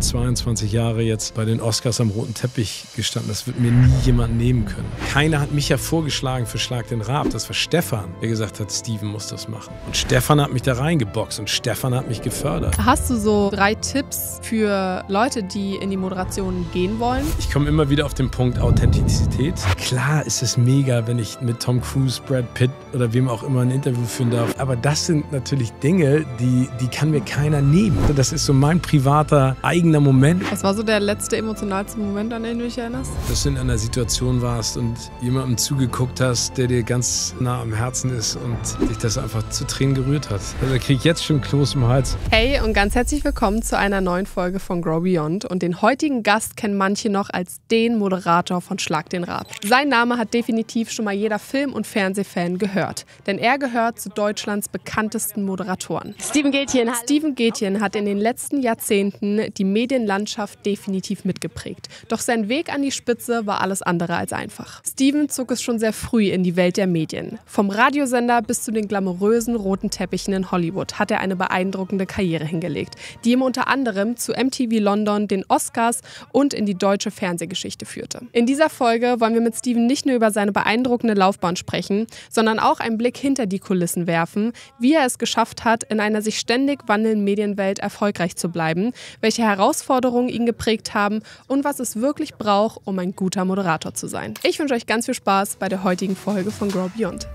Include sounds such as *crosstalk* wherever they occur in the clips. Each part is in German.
22 Jahre jetzt bei den Oscars am roten Teppich gestanden. Das wird mir nie jemand nehmen können. Keiner hat mich ja vorgeschlagen für Schlag den Raab. Das war Stefan, der gesagt hat, Steven muss das machen. Und Stefan hat mich da reingeboxt und Stefan hat mich gefördert. Hast du so drei Tipps für Leute, die in die Moderation gehen wollen? Ich komme immer wieder auf den Punkt Authentizität. Klar ist es mega, wenn ich mit Tom Cruise, Brad Pitt oder wem auch immer ein Interview führen darf. Aber das sind natürlich Dinge, die, die kann mir keiner nehmen. Das ist so mein privater Eigen prägender Moment. Was war so der letzte emotionalste Moment, an den du dich erinnerst? Dass du in einer Situation warst und jemandem zugeguckt hast, der dir ganz nah am Herzen ist und dich das einfach zu Tränen gerührt hat. Also da kriege ich jetzt schon Kloß im Hals. Hey und ganz herzlich willkommen zu einer neuen Folge von Grow Beyond. Und den heutigen Gast kennen manche noch als den Moderator von Schlag den Rab. Sein Name hat definitiv schon mal jeder Film- und Fernsehfan gehört. Denn er gehört zu Deutschlands bekanntesten Moderatoren. Steven Gätjen. Steven Gätjen hat in den letzten Jahrzehnten die Medienlandschaft definitiv mitgeprägt. Doch sein Weg an die Spitze war alles andere als einfach. Steven zog es schon sehr früh in die Welt der Medien. Vom Radiosender bis zu den glamourösen roten Teppichen in Hollywood hat er eine beeindruckende Karriere hingelegt, die ihm unter anderem zu MTV London, den Oscars und in die deutsche Fernsehgeschichte führte. In dieser Folge wollen wir mit Steven nicht nur über seine beeindruckende Laufbahn sprechen, sondern auch einen Blick hinter die Kulissen werfen, wie er es geschafft hat, in einer sich ständig wandelnden Medienwelt erfolgreich zu bleiben, welche Herausforderungen Herausforderungen ihn geprägt haben und was es wirklich braucht, um ein guter Moderator zu sein. Ich wünsche euch ganz viel Spaß bei der heutigen Folge von Grow Beyond.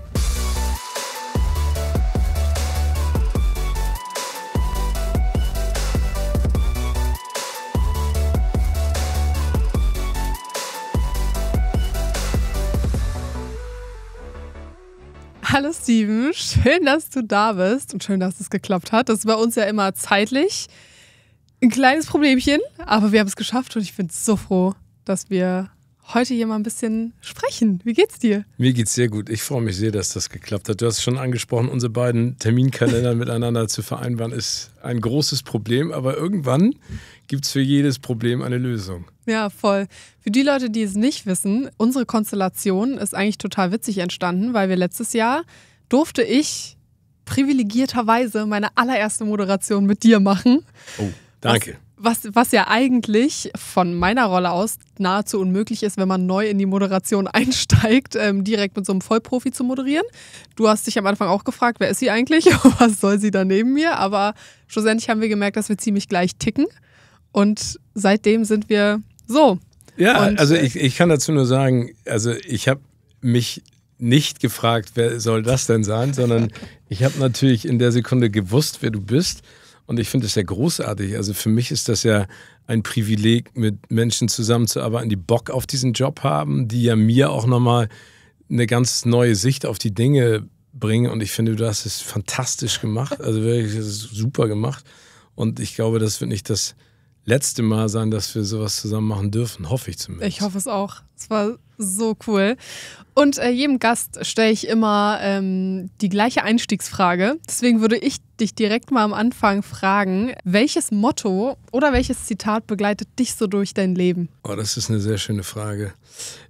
Hallo Steven, schön, dass du da bist und schön, dass es geklappt hat. Das ist bei uns ja immer zeitlich ein kleines Problemchen, aber wir haben es geschafft und ich bin so froh, dass wir heute hier mal ein bisschen sprechen. Wie geht's dir? Mir geht's sehr gut. Ich freue mich sehr, dass das geklappt hat. Du hast es schon angesprochen, unsere beiden Terminkalender *laughs* miteinander zu vereinbaren, ist ein großes Problem, aber irgendwann gibt es für jedes Problem eine Lösung. Ja, voll. Für die Leute, die es nicht wissen, unsere Konstellation ist eigentlich total witzig entstanden, weil wir letztes Jahr durfte ich privilegierterweise meine allererste Moderation mit dir machen. Oh. Danke. Was, was, was ja eigentlich von meiner Rolle aus nahezu unmöglich ist, wenn man neu in die Moderation *laughs* einsteigt, ähm, direkt mit so einem Vollprofi zu moderieren. Du hast dich am Anfang auch gefragt, wer ist sie eigentlich? *laughs* Was soll sie da neben mir? Aber schlussendlich haben wir gemerkt, dass wir ziemlich gleich ticken. Und seitdem sind wir so. Ja, und, also äh, ich, ich kann dazu nur sagen, also ich habe mich nicht gefragt, wer soll das denn sein, sondern ich habe natürlich in der Sekunde gewusst, wer du bist und ich finde das ja großartig. Also für mich ist das ja ein Privileg, mit Menschen zusammenzuarbeiten, die Bock auf diesen Job haben, die ja mir auch nochmal eine ganz neue Sicht auf die Dinge bringen. Und ich finde, du hast es fantastisch gemacht. Also wirklich super gemacht. Und ich glaube, das wird nicht das letzte Mal sein, dass wir sowas zusammen machen dürfen. Hoffe ich zumindest. Ich hoffe es auch. Es war so cool. Und äh, jedem Gast stelle ich immer ähm, die gleiche Einstiegsfrage. Deswegen würde ich dich direkt mal am Anfang fragen, welches Motto oder welches Zitat begleitet dich so durch dein Leben? Oh, das ist eine sehr schöne Frage.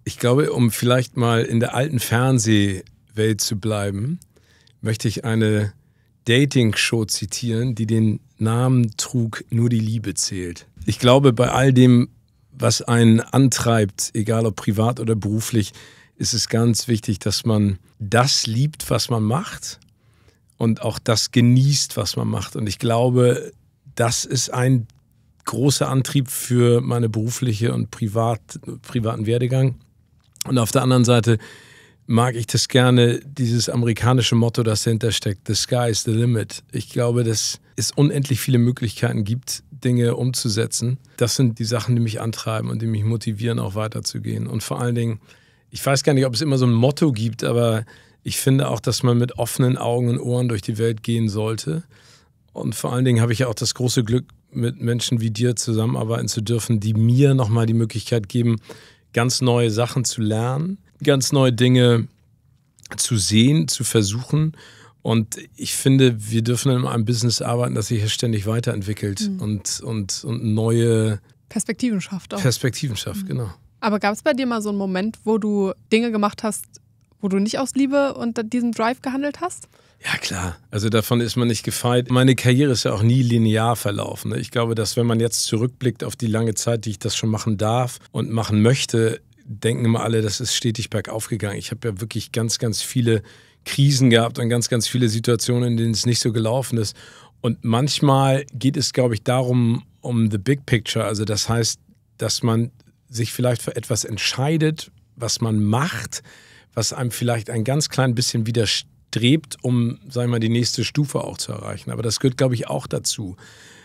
Ich glaube, um vielleicht mal in der alten Fernsehwelt zu bleiben, möchte ich eine Dating-Show zitieren, die den Namen trug, nur die Liebe zählt. Ich glaube, bei all dem, was einen antreibt, egal ob privat oder beruflich, ist es ganz wichtig, dass man das liebt, was man macht und auch das genießt, was man macht. Und ich glaube, das ist ein großer Antrieb für meine berufliche und privat, privaten Werdegang. Und auf der anderen Seite mag ich das gerne, dieses amerikanische Motto, das dahinter steckt, The Sky is the Limit. Ich glaube, dass es unendlich viele Möglichkeiten gibt, Dinge umzusetzen. Das sind die Sachen, die mich antreiben und die mich motivieren, auch weiterzugehen. Und vor allen Dingen, ich weiß gar nicht, ob es immer so ein Motto gibt, aber ich finde auch, dass man mit offenen Augen und Ohren durch die Welt gehen sollte. Und vor allen Dingen habe ich ja auch das große Glück, mit Menschen wie dir zusammenarbeiten zu dürfen, die mir nochmal die Möglichkeit geben, ganz neue Sachen zu lernen ganz neue Dinge zu sehen, zu versuchen. Und ich finde, wir dürfen in einem Business arbeiten, das sich ständig weiterentwickelt mhm. und, und, und neue Perspektiven schafft. Auch. Perspektiven schafft, mhm. genau. Aber gab es bei dir mal so einen Moment, wo du Dinge gemacht hast, wo du nicht aus Liebe und diesem Drive gehandelt hast? Ja, klar. Also davon ist man nicht gefeit. Meine Karriere ist ja auch nie linear verlaufen. Ne? Ich glaube, dass wenn man jetzt zurückblickt auf die lange Zeit, die ich das schon machen darf und machen möchte, denken immer alle, das ist stetig bergauf gegangen. Ich habe ja wirklich ganz, ganz viele Krisen gehabt und ganz, ganz viele Situationen, in denen es nicht so gelaufen ist. Und manchmal geht es, glaube ich, darum, um the big picture. Also das heißt, dass man sich vielleicht für etwas entscheidet, was man macht, was einem vielleicht ein ganz klein bisschen widerstrebt, um, sagen wir mal, die nächste Stufe auch zu erreichen. Aber das gehört, glaube ich, auch dazu.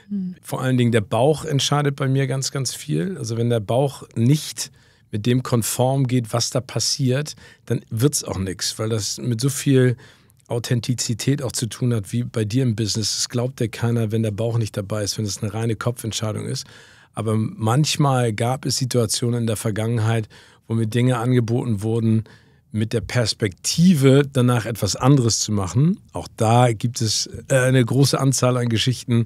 Hm. Vor allen Dingen der Bauch entscheidet bei mir ganz, ganz viel. Also wenn der Bauch nicht mit dem konform geht, was da passiert, dann wird es auch nichts, weil das mit so viel Authentizität auch zu tun hat, wie bei dir im Business. Es glaubt dir keiner, wenn der Bauch nicht dabei ist, wenn es eine reine Kopfentscheidung ist. Aber manchmal gab es Situationen in der Vergangenheit, wo mir Dinge angeboten wurden, mit der Perspektive, danach etwas anderes zu machen. Auch da gibt es äh, eine große Anzahl an Geschichten,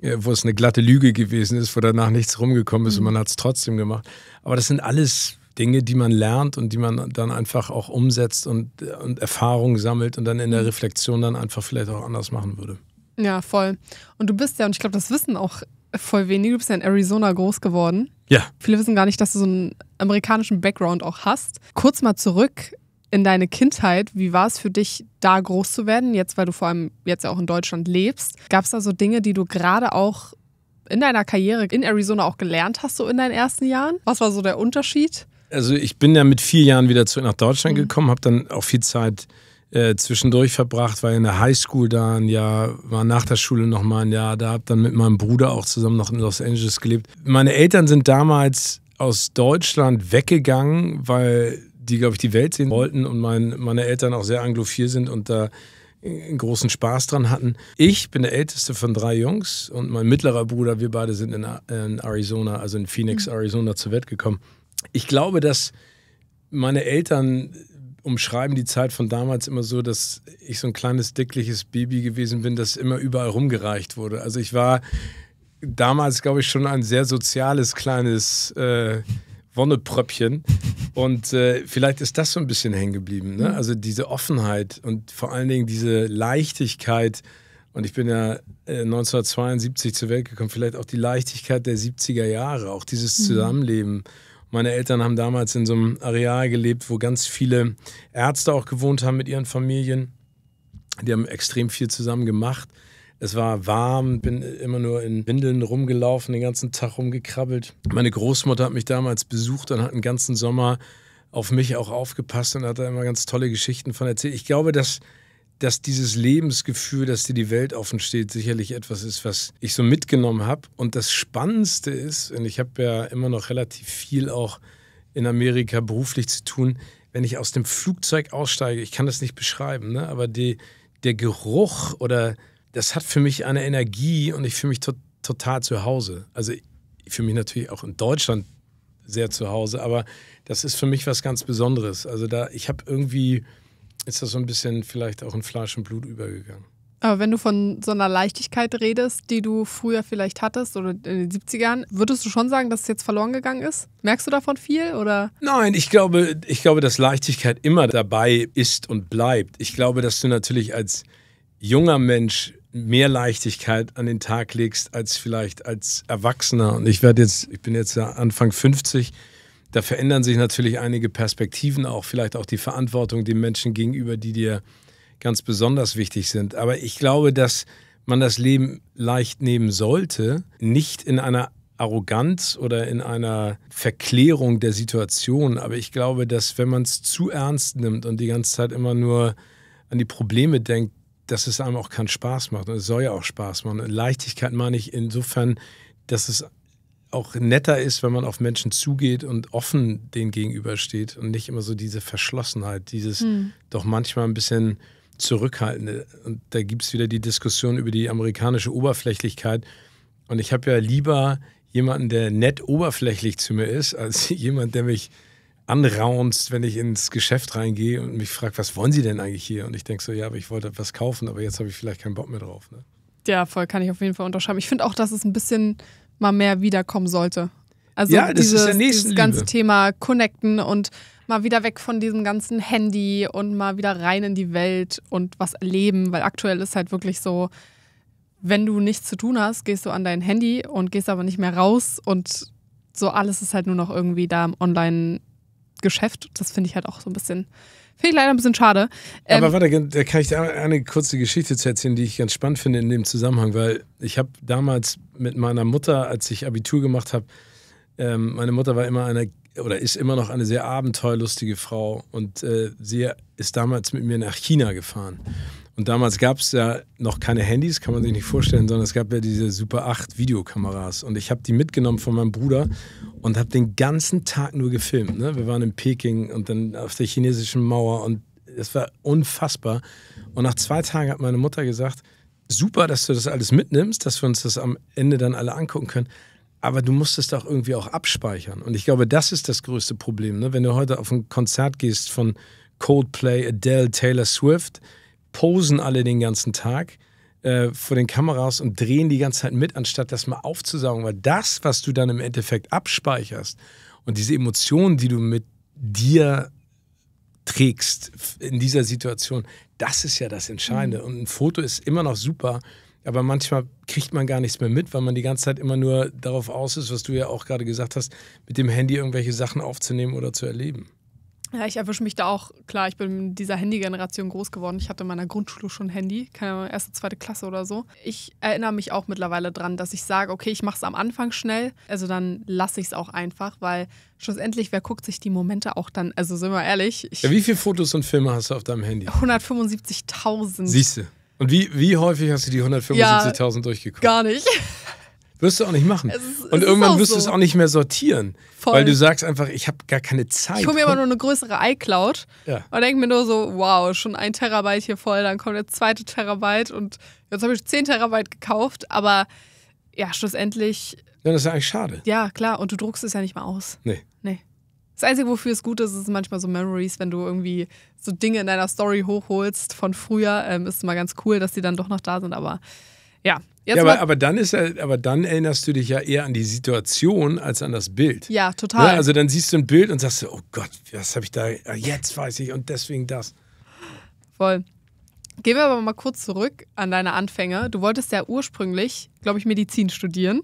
äh, wo es eine glatte Lüge gewesen ist, wo danach nichts rumgekommen ist mhm. und man hat es trotzdem gemacht. Aber das sind alles Dinge, die man lernt und die man dann einfach auch umsetzt und, äh, und Erfahrung sammelt und dann in der mhm. Reflexion dann einfach vielleicht auch anders machen würde. Ja, voll. Und du bist ja, und ich glaube, das wissen auch voll wenige, du bist ja in Arizona groß geworden. Ja. Viele wissen gar nicht, dass du so einen amerikanischen Background auch hast. Kurz mal zurück, in deine Kindheit. Wie war es für dich, da groß zu werden? Jetzt, weil du vor allem jetzt auch in Deutschland lebst. Gab es da so Dinge, die du gerade auch in deiner Karriere in Arizona auch gelernt hast, so in deinen ersten Jahren? Was war so der Unterschied? Also ich bin ja mit vier Jahren wieder zurück nach Deutschland mhm. gekommen, habe dann auch viel Zeit äh, zwischendurch verbracht, war in der Highschool da ein Jahr, war nach der Schule nochmal ein Jahr da, habe dann mit meinem Bruder auch zusammen noch in Los Angeles gelebt. Meine Eltern sind damals aus Deutschland weggegangen, weil die, glaube ich, die Welt sehen wollten und mein, meine Eltern auch sehr anglophil sind und da einen großen Spaß dran hatten. Ich bin der älteste von drei Jungs und mein mittlerer Bruder, wir beide sind in, in Arizona, also in Phoenix, mhm. Arizona zur Welt gekommen. Ich glaube, dass meine Eltern umschreiben die Zeit von damals immer so, dass ich so ein kleines, dickliches Baby gewesen bin, das immer überall rumgereicht wurde. Also ich war damals, glaube ich, schon ein sehr soziales, kleines... Äh, Wonnepröppchen. *laughs* Und äh, vielleicht ist das so ein bisschen hängen geblieben. Ne? Mhm. Also diese Offenheit und vor allen Dingen diese Leichtigkeit. Und ich bin ja äh, 1972 zur Welt gekommen. Vielleicht auch die Leichtigkeit der 70er Jahre, auch dieses mhm. Zusammenleben. Meine Eltern haben damals in so einem Areal gelebt, wo ganz viele Ärzte auch gewohnt haben mit ihren Familien. Die haben extrem viel zusammen gemacht. Es war warm, bin immer nur in Windeln rumgelaufen, den ganzen Tag rumgekrabbelt. Meine Großmutter hat mich damals besucht und hat den ganzen Sommer auf mich auch aufgepasst und hat da immer ganz tolle Geschichten von erzählt. Ich glaube, dass, dass dieses Lebensgefühl, dass dir die Welt offen steht, sicherlich etwas ist, was ich so mitgenommen habe. Und das Spannendste ist, und ich habe ja immer noch relativ viel auch in Amerika beruflich zu tun, wenn ich aus dem Flugzeug aussteige, ich kann das nicht beschreiben, ne? aber die, der Geruch oder das hat für mich eine Energie und ich fühle mich to total zu Hause. Also ich fühle mich natürlich auch in Deutschland sehr zu Hause, aber das ist für mich was ganz Besonderes. Also da, ich habe irgendwie, ist das so ein bisschen vielleicht auch in Fleisch und Blut übergegangen. Aber wenn du von so einer Leichtigkeit redest, die du früher vielleicht hattest oder in den 70ern, würdest du schon sagen, dass es jetzt verloren gegangen ist? Merkst du davon viel oder? Nein, ich glaube, ich glaube, dass Leichtigkeit immer dabei ist und bleibt. Ich glaube, dass du natürlich als junger Mensch mehr Leichtigkeit an den Tag legst als vielleicht als Erwachsener. Und ich werde jetzt, ich bin jetzt Anfang 50, da verändern sich natürlich einige Perspektiven auch, vielleicht auch die Verantwortung den Menschen gegenüber, die dir ganz besonders wichtig sind. Aber ich glaube, dass man das Leben leicht nehmen sollte, nicht in einer Arroganz oder in einer Verklärung der Situation. Aber ich glaube, dass wenn man es zu ernst nimmt und die ganze Zeit immer nur an die Probleme denkt, dass es einem auch keinen Spaß macht. Und es soll ja auch Spaß machen. Und Leichtigkeit meine ich insofern, dass es auch netter ist, wenn man auf Menschen zugeht und offen denen gegenübersteht und nicht immer so diese Verschlossenheit, dieses hm. doch manchmal ein bisschen zurückhaltende. Und da gibt es wieder die Diskussion über die amerikanische Oberflächlichkeit. Und ich habe ja lieber jemanden, der nett oberflächlich zu mir ist, als *laughs* jemand, der mich anraunst, wenn ich ins Geschäft reingehe und mich fragt, was wollen Sie denn eigentlich hier? Und ich denke so, ja, aber ich wollte was kaufen, aber jetzt habe ich vielleicht keinen Bock mehr drauf. Ne? Ja, voll, kann ich auf jeden Fall unterschreiben. Ich finde auch, dass es ein bisschen mal mehr wiederkommen sollte. Also ja, dieses, ja dieses ganze Thema Connecten und mal wieder weg von diesem ganzen Handy und mal wieder rein in die Welt und was erleben, weil aktuell ist halt wirklich so, wenn du nichts zu tun hast, gehst du an dein Handy und gehst aber nicht mehr raus und so alles ist halt nur noch irgendwie da im Online Geschäft. Das finde ich halt auch so ein bisschen, finde ich leider ein bisschen schade. Ähm, Aber warte, da kann ich eine kurze Geschichte zu erzählen, die ich ganz spannend finde in dem Zusammenhang, weil ich habe damals mit meiner Mutter, als ich Abitur gemacht habe, ähm, meine Mutter war immer eine oder ist immer noch eine sehr abenteuerlustige Frau und äh, sie ist damals mit mir nach China gefahren. Und damals gab es ja noch keine Handys, kann man sich nicht vorstellen, sondern es gab ja diese Super 8 Videokameras. Und ich habe die mitgenommen von meinem Bruder und habe den ganzen Tag nur gefilmt. Ne? Wir waren in Peking und dann auf der chinesischen Mauer und es war unfassbar. Und nach zwei Tagen hat meine Mutter gesagt, super, dass du das alles mitnimmst, dass wir uns das am Ende dann alle angucken können. Aber du musst es doch irgendwie auch abspeichern. Und ich glaube, das ist das größte Problem. Ne? Wenn du heute auf ein Konzert gehst von Coldplay, Adele, Taylor Swift, posen alle den ganzen Tag äh, vor den Kameras und drehen die ganze Zeit mit, anstatt das mal aufzusaugen. Weil das, was du dann im Endeffekt abspeicherst und diese Emotionen, die du mit dir trägst in dieser Situation, das ist ja das Entscheidende. Mhm. Und ein Foto ist immer noch super, aber manchmal kriegt man gar nichts mehr mit, weil man die ganze Zeit immer nur darauf aus ist, was du ja auch gerade gesagt hast, mit dem Handy irgendwelche Sachen aufzunehmen oder zu erleben. Ja, ich erwische mich da auch, klar, ich bin in dieser Handy-Generation groß geworden. Ich hatte in meiner Grundschule schon Handy, keine Ahnung, erste, zweite Klasse oder so. Ich erinnere mich auch mittlerweile dran, dass ich sage, okay, ich mache es am Anfang schnell, also dann lasse ich es auch einfach, weil schlussendlich, wer guckt sich die Momente auch dann, also sind wir ehrlich. Ja, wie viele Fotos und Filme hast du auf deinem Handy? 175.000. Siehst du. Und wie, wie häufig hast du die 175.000 ja, durchgeguckt? Gar nicht. Wirst du auch nicht machen. Es, und es irgendwann wirst so. du es auch nicht mehr sortieren. Voll. Weil du sagst einfach, ich habe gar keine Zeit. Ich hole mir immer nur eine größere iCloud ja. und denke mir nur so, wow, schon ein Terabyte hier voll, dann kommt der zweite Terabyte und jetzt habe ich 10 Terabyte gekauft, aber ja, schlussendlich. Ja, das ist ja eigentlich schade. Ja, klar, und du druckst es ja nicht mal aus. Nee. Nee. Das Einzige, wofür es gut ist, ist manchmal so Memories, wenn du irgendwie so Dinge in deiner Story hochholst von früher. Ähm, ist mal ganz cool, dass die dann doch noch da sind, aber ja, Jetzt ja, aber, aber, dann ist ja, aber dann erinnerst du dich ja eher an die Situation als an das Bild. Ja, ne? total. Ja, also dann siehst du ein Bild und sagst, oh Gott, was habe ich da? Ah, jetzt weiß ich und deswegen das. Voll. Gehen wir aber mal kurz zurück an deine Anfänge. Du wolltest ja ursprünglich, glaube ich, Medizin studieren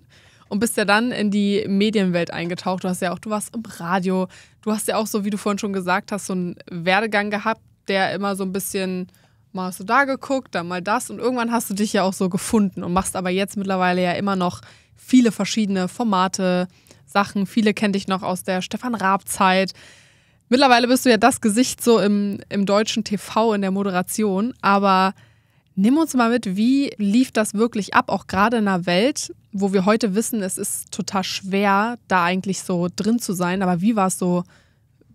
und bist ja dann in die Medienwelt eingetaucht. Du hast ja auch, du warst im Radio. Du hast ja auch so, wie du vorhin schon gesagt hast, so einen Werdegang gehabt, der immer so ein bisschen mal hast du da geguckt, dann mal das und irgendwann hast du dich ja auch so gefunden und machst aber jetzt mittlerweile ja immer noch viele verschiedene Formate, Sachen. Viele kennen dich noch aus der Stefan Raab-Zeit. Mittlerweile bist du ja das Gesicht so im, im deutschen TV, in der Moderation. Aber nimm uns mal mit, wie lief das wirklich ab? Auch gerade in einer Welt, wo wir heute wissen, es ist total schwer, da eigentlich so drin zu sein. Aber wie war es so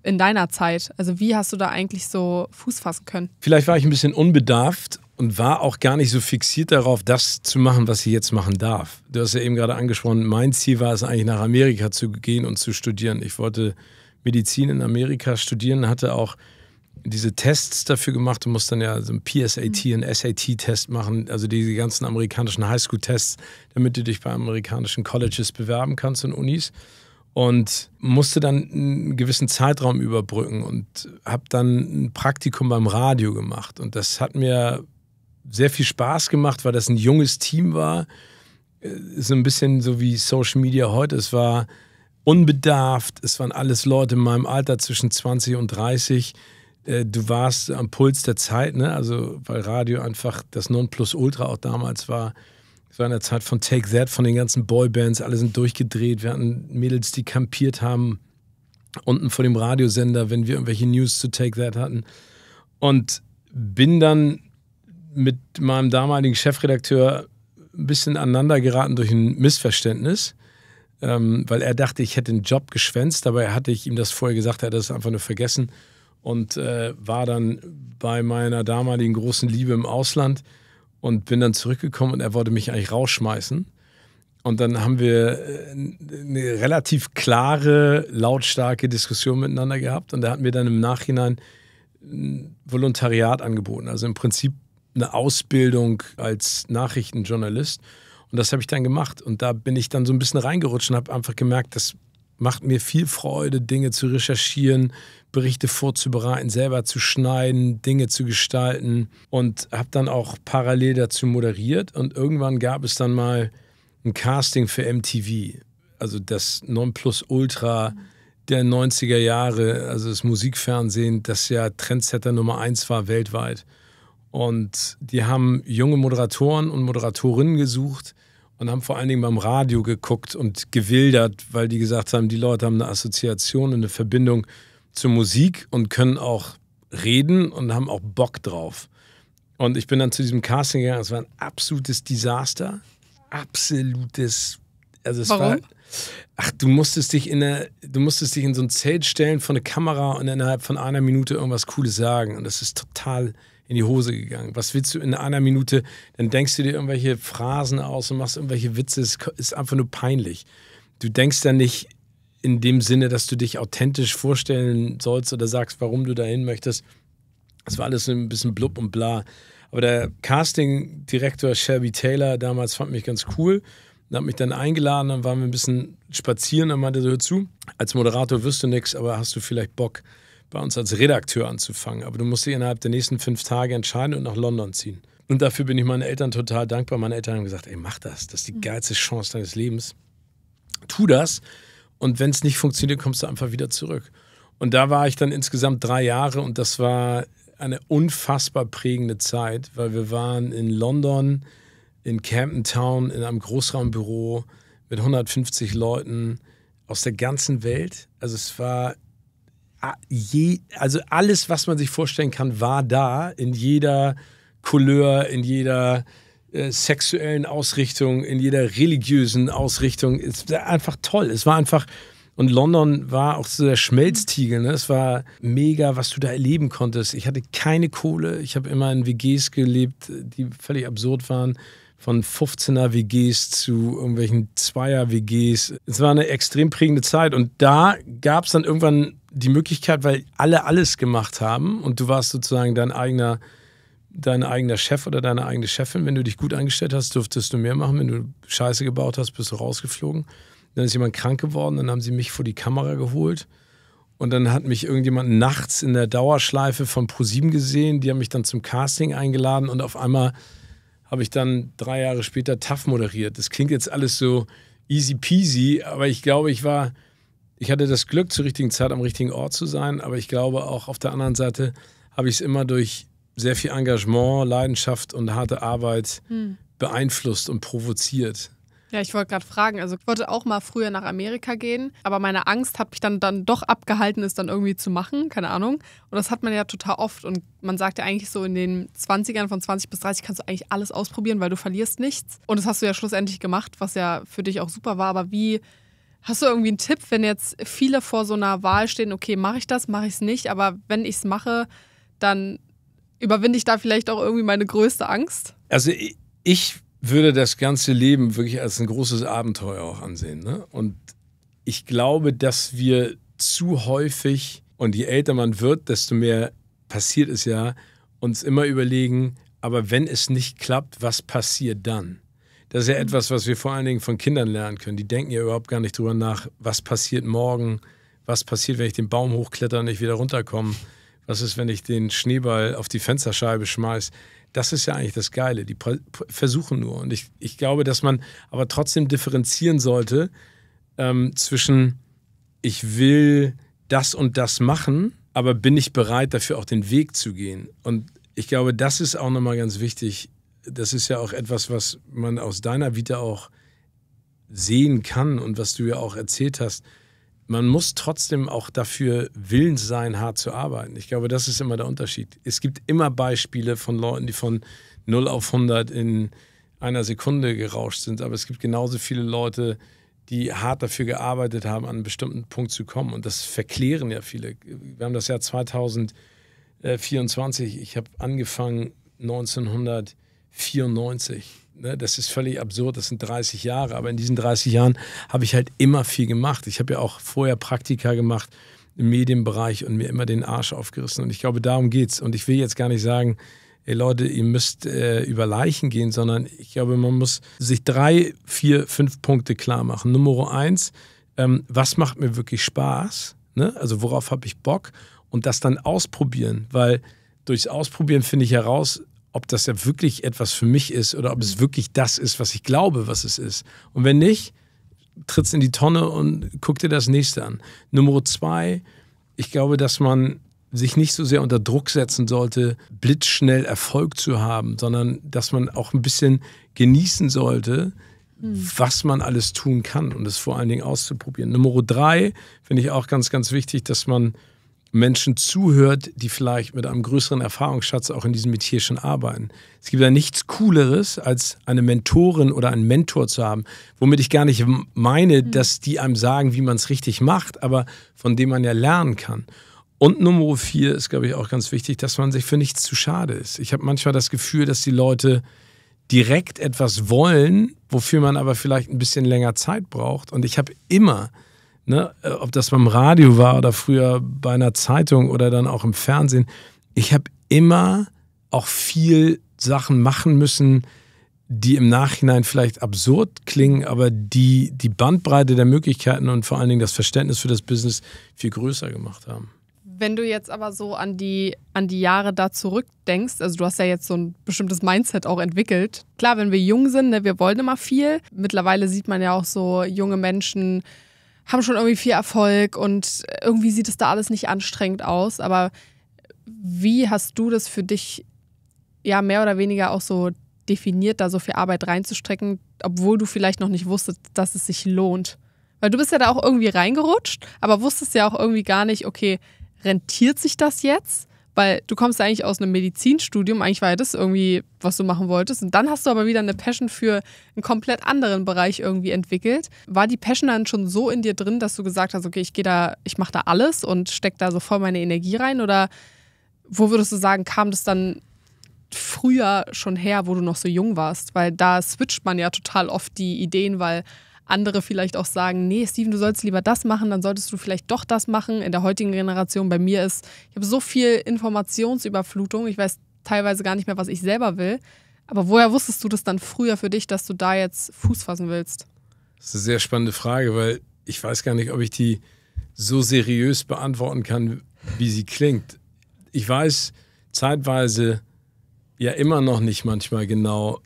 in deiner Zeit? Also wie hast du da eigentlich so Fuß fassen können? Vielleicht war ich ein bisschen unbedarft und war auch gar nicht so fixiert darauf, das zu machen, was ich jetzt machen darf. Du hast ja eben gerade angesprochen, mein Ziel war es eigentlich nach Amerika zu gehen und zu studieren. Ich wollte Medizin in Amerika studieren, hatte auch diese Tests dafür gemacht. Du musst dann ja so einen PSAT, mhm. einen SAT-Test machen, also diese ganzen amerikanischen Highschool-Tests, damit du dich bei amerikanischen Colleges bewerben kannst und Unis und musste dann einen gewissen Zeitraum überbrücken und habe dann ein Praktikum beim Radio gemacht. Und das hat mir sehr viel Spaß gemacht, weil das ein junges Team war. Äh, so ein bisschen so wie Social Media heute. Es war unbedarft, es waren alles Leute in meinem Alter zwischen 20 und 30. Äh, du warst am Puls der Zeit, ne? also weil Radio einfach das Nonplusultra auch damals war war in der Zeit von Take That, von den ganzen Boybands, alle sind durchgedreht. Wir hatten Mädels, die kampiert haben, unten vor dem Radiosender, wenn wir irgendwelche News zu Take That hatten. Und bin dann mit meinem damaligen Chefredakteur ein bisschen aneinander geraten durch ein Missverständnis, ähm, weil er dachte, ich hätte den Job geschwänzt. Dabei hatte ich ihm das vorher gesagt, er hat das einfach nur vergessen und äh, war dann bei meiner damaligen großen Liebe im Ausland und bin dann zurückgekommen und er wollte mich eigentlich rausschmeißen. Und dann haben wir äh, eine relativ klare, lautstarke Diskussion miteinander gehabt. Und er hat mir dann im Nachhinein ein Volontariat angeboten. Also im Prinzip eine Ausbildung als Nachrichtenjournalist. Und das habe ich dann gemacht. Und da bin ich dann so ein bisschen reingerutscht und habe einfach gemerkt, das macht mir viel Freude, Dinge zu recherchieren, Berichte vorzubereiten, selber zu schneiden, Dinge zu gestalten und habe dann auch parallel dazu moderiert und irgendwann gab es dann mal ein Casting für MTV, also das Nonplusultra der 90er Jahre, also das Musikfernsehen, das ja Trendsetter Nummer 1 war weltweit. Und die haben junge Moderatoren und Moderatorinnen gesucht, und haben vor allen Dingen beim Radio geguckt und gewildert, weil die gesagt haben, die Leute haben eine Assoziation und eine Verbindung zur Musik und können auch reden und haben auch Bock drauf. Und ich bin dann zu diesem Casting gegangen. Es war ein absolutes Desaster. Absolutes. Also es Warum? war. Ach, du musstest dich in eine, du musstest dich in so ein Zelt stellen vor eine Kamera und innerhalb von einer Minute irgendwas Cooles sagen. Und das ist total in die Hose gegangen. Was willst du in einer Minute? Dann denkst du dir irgendwelche Phrasen aus und machst irgendwelche Witze. Es ist einfach nur peinlich. Du denkst dann nicht in dem Sinne, dass du dich authentisch vorstellen sollst oder sagst, warum du dahin möchtest. Das war alles ein bisschen blub und bla. Aber der Casting-Direktor Shelby Taylor damals fand mich ganz cool und hat mich dann eingeladen. Dann waren wir ein bisschen spazieren und meinte so: Hör zu, als Moderator wirst du nichts, aber hast du vielleicht Bock, bei uns als Redakteur anzufangen. Aber du musst dich innerhalb der nächsten fünf Tage entscheiden und nach London ziehen. Und dafür bin ich meinen Eltern total dankbar. Meine Eltern haben gesagt, ey, mach das. Das ist die hm. geilste Chance deines Lebens. Tu das. Und wenn es nicht funktioniert, kommst du einfach wieder zurück. Und da war ich dann insgesamt drei Jahre und das war eine unfassbar prägende Zeit, weil wir waren in London, in Camden Town, in einem Großraumbüro mit 150 Leuten aus der ganzen Welt. Also es war Ah, je, also alles, was man sich vorstellen kann, war da in jeder Couleur, in jeder äh, sexuellen Ausrichtung, in jeder religiösen Ausrichtung. Es war einfach toll. Es war einfach und London war auch so der Schmelztiegel. Ne? Es war mega, was du da erleben konntest. Ich hatte keine Kohle. Ich habe immer in WGs gelebt, die völlig absurd waren. Von 15er WGs zu irgendwelchen Zweier WGs. Es war eine extrem prägende Zeit. Und da gab es dann irgendwann die Möglichkeit, weil alle alles gemacht haben und du warst sozusagen dein eigener, dein eigener Chef oder deine eigene Chefin. Wenn du dich gut angestellt hast, durftest du mehr machen. Wenn du Scheiße gebaut hast, bist du rausgeflogen. Dann ist jemand krank geworden, dann haben sie mich vor die Kamera geholt. Und dann hat mich irgendjemand nachts in der Dauerschleife von ProSieben gesehen. Die haben mich dann zum Casting eingeladen und auf einmal habe ich dann drei Jahre später TAF moderiert. Das klingt jetzt alles so easy peasy, aber ich glaube, ich war ich hatte das Glück, zur richtigen Zeit am richtigen Ort zu sein, aber ich glaube auch auf der anderen Seite habe ich es immer durch sehr viel Engagement, Leidenschaft und harte Arbeit hm. beeinflusst und provoziert. Ja, ich wollte gerade fragen, also ich wollte auch mal früher nach Amerika gehen, aber meine Angst hat mich dann, dann doch abgehalten, es dann irgendwie zu machen, keine Ahnung. Und das hat man ja total oft und man sagt ja eigentlich so in den 20ern von 20 bis 30 kannst du eigentlich alles ausprobieren, weil du verlierst nichts. Und das hast du ja schlussendlich gemacht, was ja für dich auch super war, aber wie Hast du irgendwie einen Tipp, wenn jetzt viele vor so einer Wahl stehen, okay, mache ich das, mache ich es nicht, aber wenn ich es mache, dann überwinde ich da vielleicht auch irgendwie meine größte Angst? Also ich würde das ganze Leben wirklich als ein großes Abenteuer auch ansehen. Ne? Und ich glaube, dass wir zu häufig, und je älter man wird, desto mehr passiert es ja, uns immer überlegen, aber wenn es nicht klappt, was passiert dann? Das ist ja etwas, was wir vor allen Dingen von Kindern lernen können. Die denken ja überhaupt gar nicht drüber nach, was passiert morgen, was passiert, wenn ich den Baum hochkletter und nicht wieder runterkomme, was ist, wenn ich den Schneeball auf die Fensterscheibe schmeiße. Das ist ja eigentlich das Geile. Die versuchen nur. Und ich, ich glaube, dass man aber trotzdem differenzieren sollte ähm, zwischen, ich will das und das machen, aber bin ich bereit, dafür auch den Weg zu gehen. Und ich glaube, das ist auch nochmal ganz wichtig, das ist ja auch etwas, was man aus deiner Vita auch sehen kann und was du ja auch erzählt hast. Man muss trotzdem auch dafür willens sein, hart zu arbeiten. Ich glaube, das ist immer der Unterschied. Es gibt immer Beispiele von Leuten, die von 0 auf 100 in einer Sekunde gerauscht sind, aber es gibt genauso viele Leute, die hart dafür gearbeitet haben, an einen bestimmten Punkt zu kommen. Und das verklären ja viele. Wir haben das Jahr 2024. Ich habe angefangen 1900. 94. Ne? Das ist völlig absurd, das sind 30 Jahre. Aber in diesen 30 Jahren habe ich halt immer viel gemacht. Ich habe ja auch vorher Praktika gemacht im Medienbereich und mir immer den Arsch aufgerissen. Und ich glaube, darum geht's. Und ich will jetzt gar nicht sagen, ey Leute, ihr müsst äh, über Leichen gehen, sondern ich glaube, man muss sich drei, vier, fünf Punkte klar machen. Nummer eins, ähm, was macht mir wirklich Spaß? Ne? Also worauf habe ich Bock? Und das dann ausprobieren, weil durchs Ausprobieren finde ich heraus, ob das ja wirklich etwas für mich ist oder ob es wirklich das ist, was ich glaube, was es ist. Und wenn nicht, tritt's in die Tonne und guck dir das nächste an. Nummer zwei, ich glaube, dass man sich nicht so sehr unter Druck setzen sollte, blitzschnell Erfolg zu haben, sondern dass man auch ein bisschen genießen sollte, was man alles tun kann und es vor allen Dingen auszuprobieren. Nummer drei finde ich auch ganz, ganz wichtig, dass man Menschen zuhört, die vielleicht mit einem größeren Erfahrungsschatz auch in diesem Metier schon arbeiten. Es gibt ja nichts Cooleres, als eine Mentorin oder einen Mentor zu haben, womit ich gar nicht meine, mhm. dass die einem sagen, wie man es richtig macht, aber von dem man ja lernen kann. Und Nummer vier ist, glaube ich, auch ganz wichtig, dass man sich für nichts zu schade ist. Ich habe manchmal das Gefühl, dass die Leute direkt etwas wollen, wofür man aber vielleicht ein bisschen länger Zeit braucht. Und ich habe immer ne, äh, ob das beim Radio war oder früher bei einer Zeitung oder dann auch im Fernsehen, ich habe immer auch viel Sachen machen müssen, die im Nachhinein vielleicht absurd klingen, aber die die Bandbreite der Möglichkeiten und vor allen Dingen das Verständnis für das Business viel größer gemacht haben. Wenn du jetzt aber so an die, an die Jahre da zurückdenkst, also du hast ja jetzt so ein bestimmtes Mindset auch entwickelt. Klar, wenn wir jung sind, ne, wir wollen immer viel. Mittlerweile sieht man ja auch so junge Menschen, haben schon irgendwie viel Erfolg und irgendwie sieht es da alles nicht anstrengend aus. Aber wie hast du das für dich ja mehr oder weniger auch so definiert, da so viel Arbeit reinzustrecken, obwohl du vielleicht noch nicht wusstest, dass es sich lohnt? Weil du bist ja da auch irgendwie reingerutscht, aber wusstest ja auch irgendwie gar nicht, okay, rentiert sich das jetzt? Weil du kommst ja eigentlich aus einem Medizinstudium, eigentlich war ja das irgendwie, was du machen wolltest. Und dann hast du aber wieder eine Passion für einen komplett anderen Bereich irgendwie entwickelt. War die Passion dann schon so in dir drin, dass du gesagt hast, okay, ich gehe da, ich mache da alles und stecke da so voll meine Energie rein? Oder wo würdest du sagen, kam das dann früher schon her, wo du noch so jung warst? Weil da switcht man ja total oft die Ideen, weil andere vielleicht auch sagen, nee, Steven, du sollst lieber das machen, dann solltest du vielleicht doch das machen. In der heutigen Generation bei mir ist, ich habe so viel Informationsüberflutung, ich weiß teilweise gar nicht mehr, was ich selber will. Aber woher wusstest du das dann früher für dich, dass du da jetzt Fuß fassen willst? Das ist eine sehr spannende Frage, weil ich weiß gar nicht, ob ich die so seriös beantworten kann, wie sie klingt. Ich weiß zeitweise ja immer noch nicht manchmal genau,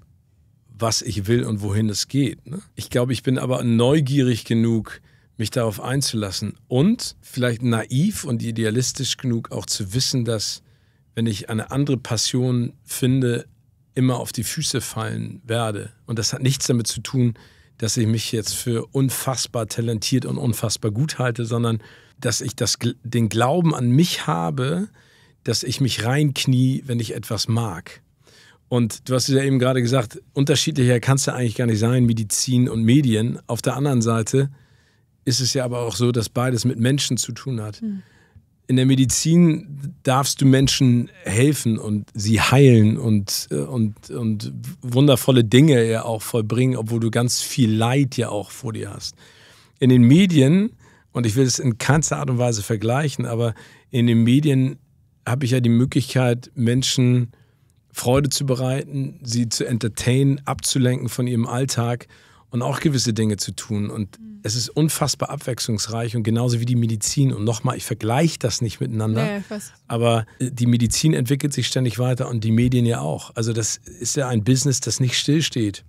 was ich will und wohin es geht. Ne? Ich glaube, ich bin aber neugierig genug, mich darauf einzulassen und vielleicht naiv und idealistisch genug auch zu wissen, dass wenn ich eine andere Passion finde, immer auf die Füße fallen werde. Und das hat nichts damit zu tun, dass ich mich jetzt für unfassbar talentiert und unfassbar gut halte, sondern dass ich das, den Glauben an mich habe, dass ich mich reinknie, wenn ich etwas mag. Und du hast es ja eben gerade gesagt, unterschiedlicher kann es ja eigentlich gar nicht sein, Medizin und Medien. Auf der anderen Seite ist es ja aber auch so, dass beides mit Menschen zu tun hat. Mhm. In der Medizin darfst du Menschen helfen und sie heilen und, äh, und, und wundervolle Dinge ja auch vollbringen, obwohl du ganz viel Leid ja auch vor dir hast. In den Medien, und ich will es in keinster Art und Weise vergleichen, aber in den Medien habe ich ja die Möglichkeit, Menschen Freude zu bereiten, sie zu entertainen, abzulenken von ihrem Alltag und auch gewisse Dinge zu tun. Und mhm. es ist unfassbar abwechslungsreich und genauso wie die Medizin. Und nochmal, ich vergleiche das nicht miteinander, nee, aber äh, die Medizin entwickelt sich ständig weiter und die Medien ja auch. Also das ist ja ein Business, das nicht stillsteht,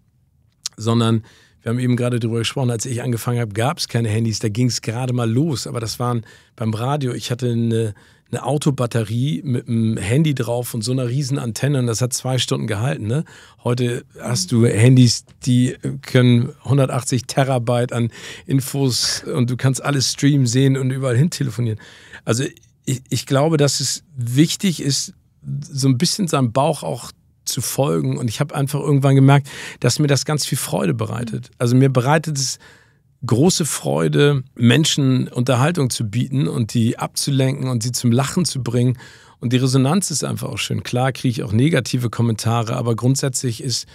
sondern wir haben eben gerade darüber gesprochen, als ich angefangen habe, gab es keine Handys, da ging es gerade mal los. Aber das waren beim Radio, ich hatte eine eine Autobatterie mit einem Handy drauf und so einer riesen Antenne und das hat zwei Stunden gehalten. Ne? Heute hast du Handys, die können 180 Terabyte an Infos und du kannst alles streamen, sehen und überall hin telefonieren. Also ich, ich glaube, dass es wichtig ist, so ein bisschen seinem Bauch auch zu folgen. Und ich habe einfach irgendwann gemerkt, dass mir das ganz viel Freude bereitet. Also mir bereitet es große Freude, Menschen Unterhaltung zu bieten und die abzulenken und sie zum Lachen zu bringen. Und die Resonanz ist einfach auch schön. Klar kriege ich auch negative Kommentare, aber grundsätzlich ist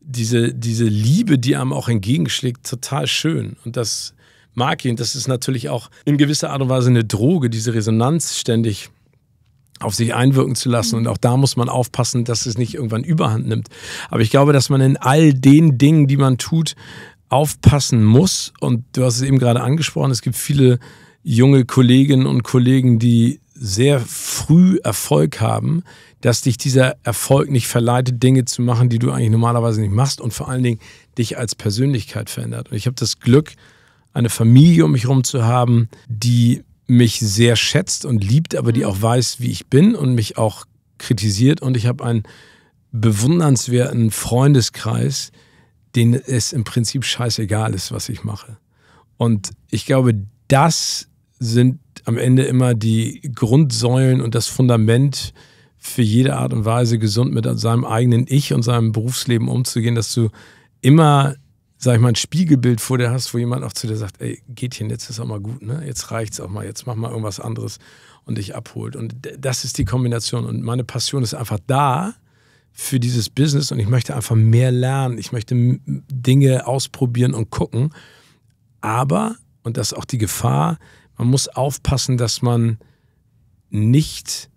diese, diese Liebe, die einem auch entgegenschlägt, total schön. Und das mag ich. Und das ist natürlich auch in gewisser Art und Weise eine Droge, diese Resonanz ständig auf sich einwirken zu lassen. Mhm. Und auch da muss man aufpassen, dass es nicht irgendwann überhand nimmt. Aber ich glaube, dass man in all den Dingen, die man tut, aufpassen muss. Und du hast es eben gerade angesprochen, es gibt viele junge Kolleginnen und Kollegen, die sehr früh Erfolg haben, dass dich dieser Erfolg nicht verleitet, Dinge zu machen, die du eigentlich normalerweise nicht machst und vor allen Dingen dich als Persönlichkeit verändert. Und ich habe das Glück, eine Familie um mich herum zu haben, die mich sehr schätzt und liebt, aber die mhm. auch weiß, wie ich bin und mich auch kritisiert. Und ich habe einen bewundernswerten Freundeskreis, denen es im Prinzip scheißegal ist, was ich mache. Und ich glaube, das sind am Ende immer die Grundsäulen und das Fundament für jede Art und Weise, gesund mit seinem eigenen Ich und seinem Berufsleben umzugehen, dass du immer, sag ich mal, ein Spiegelbild vor dir hast, wo jemand auch zu dir sagt, ey, Gätchen, jetzt ist auch mal gut, ne? Jetzt reicht's auch mal, jetzt mach mal irgendwas anderes und dich abholt. Und das ist die Kombination. Und meine Passion ist einfach da für dieses Business und ich möchte einfach mehr lernen. Ich möchte Dinge ausprobieren und gucken. Aber, und das ist auch die Gefahr, man muss aufpassen, dass man nicht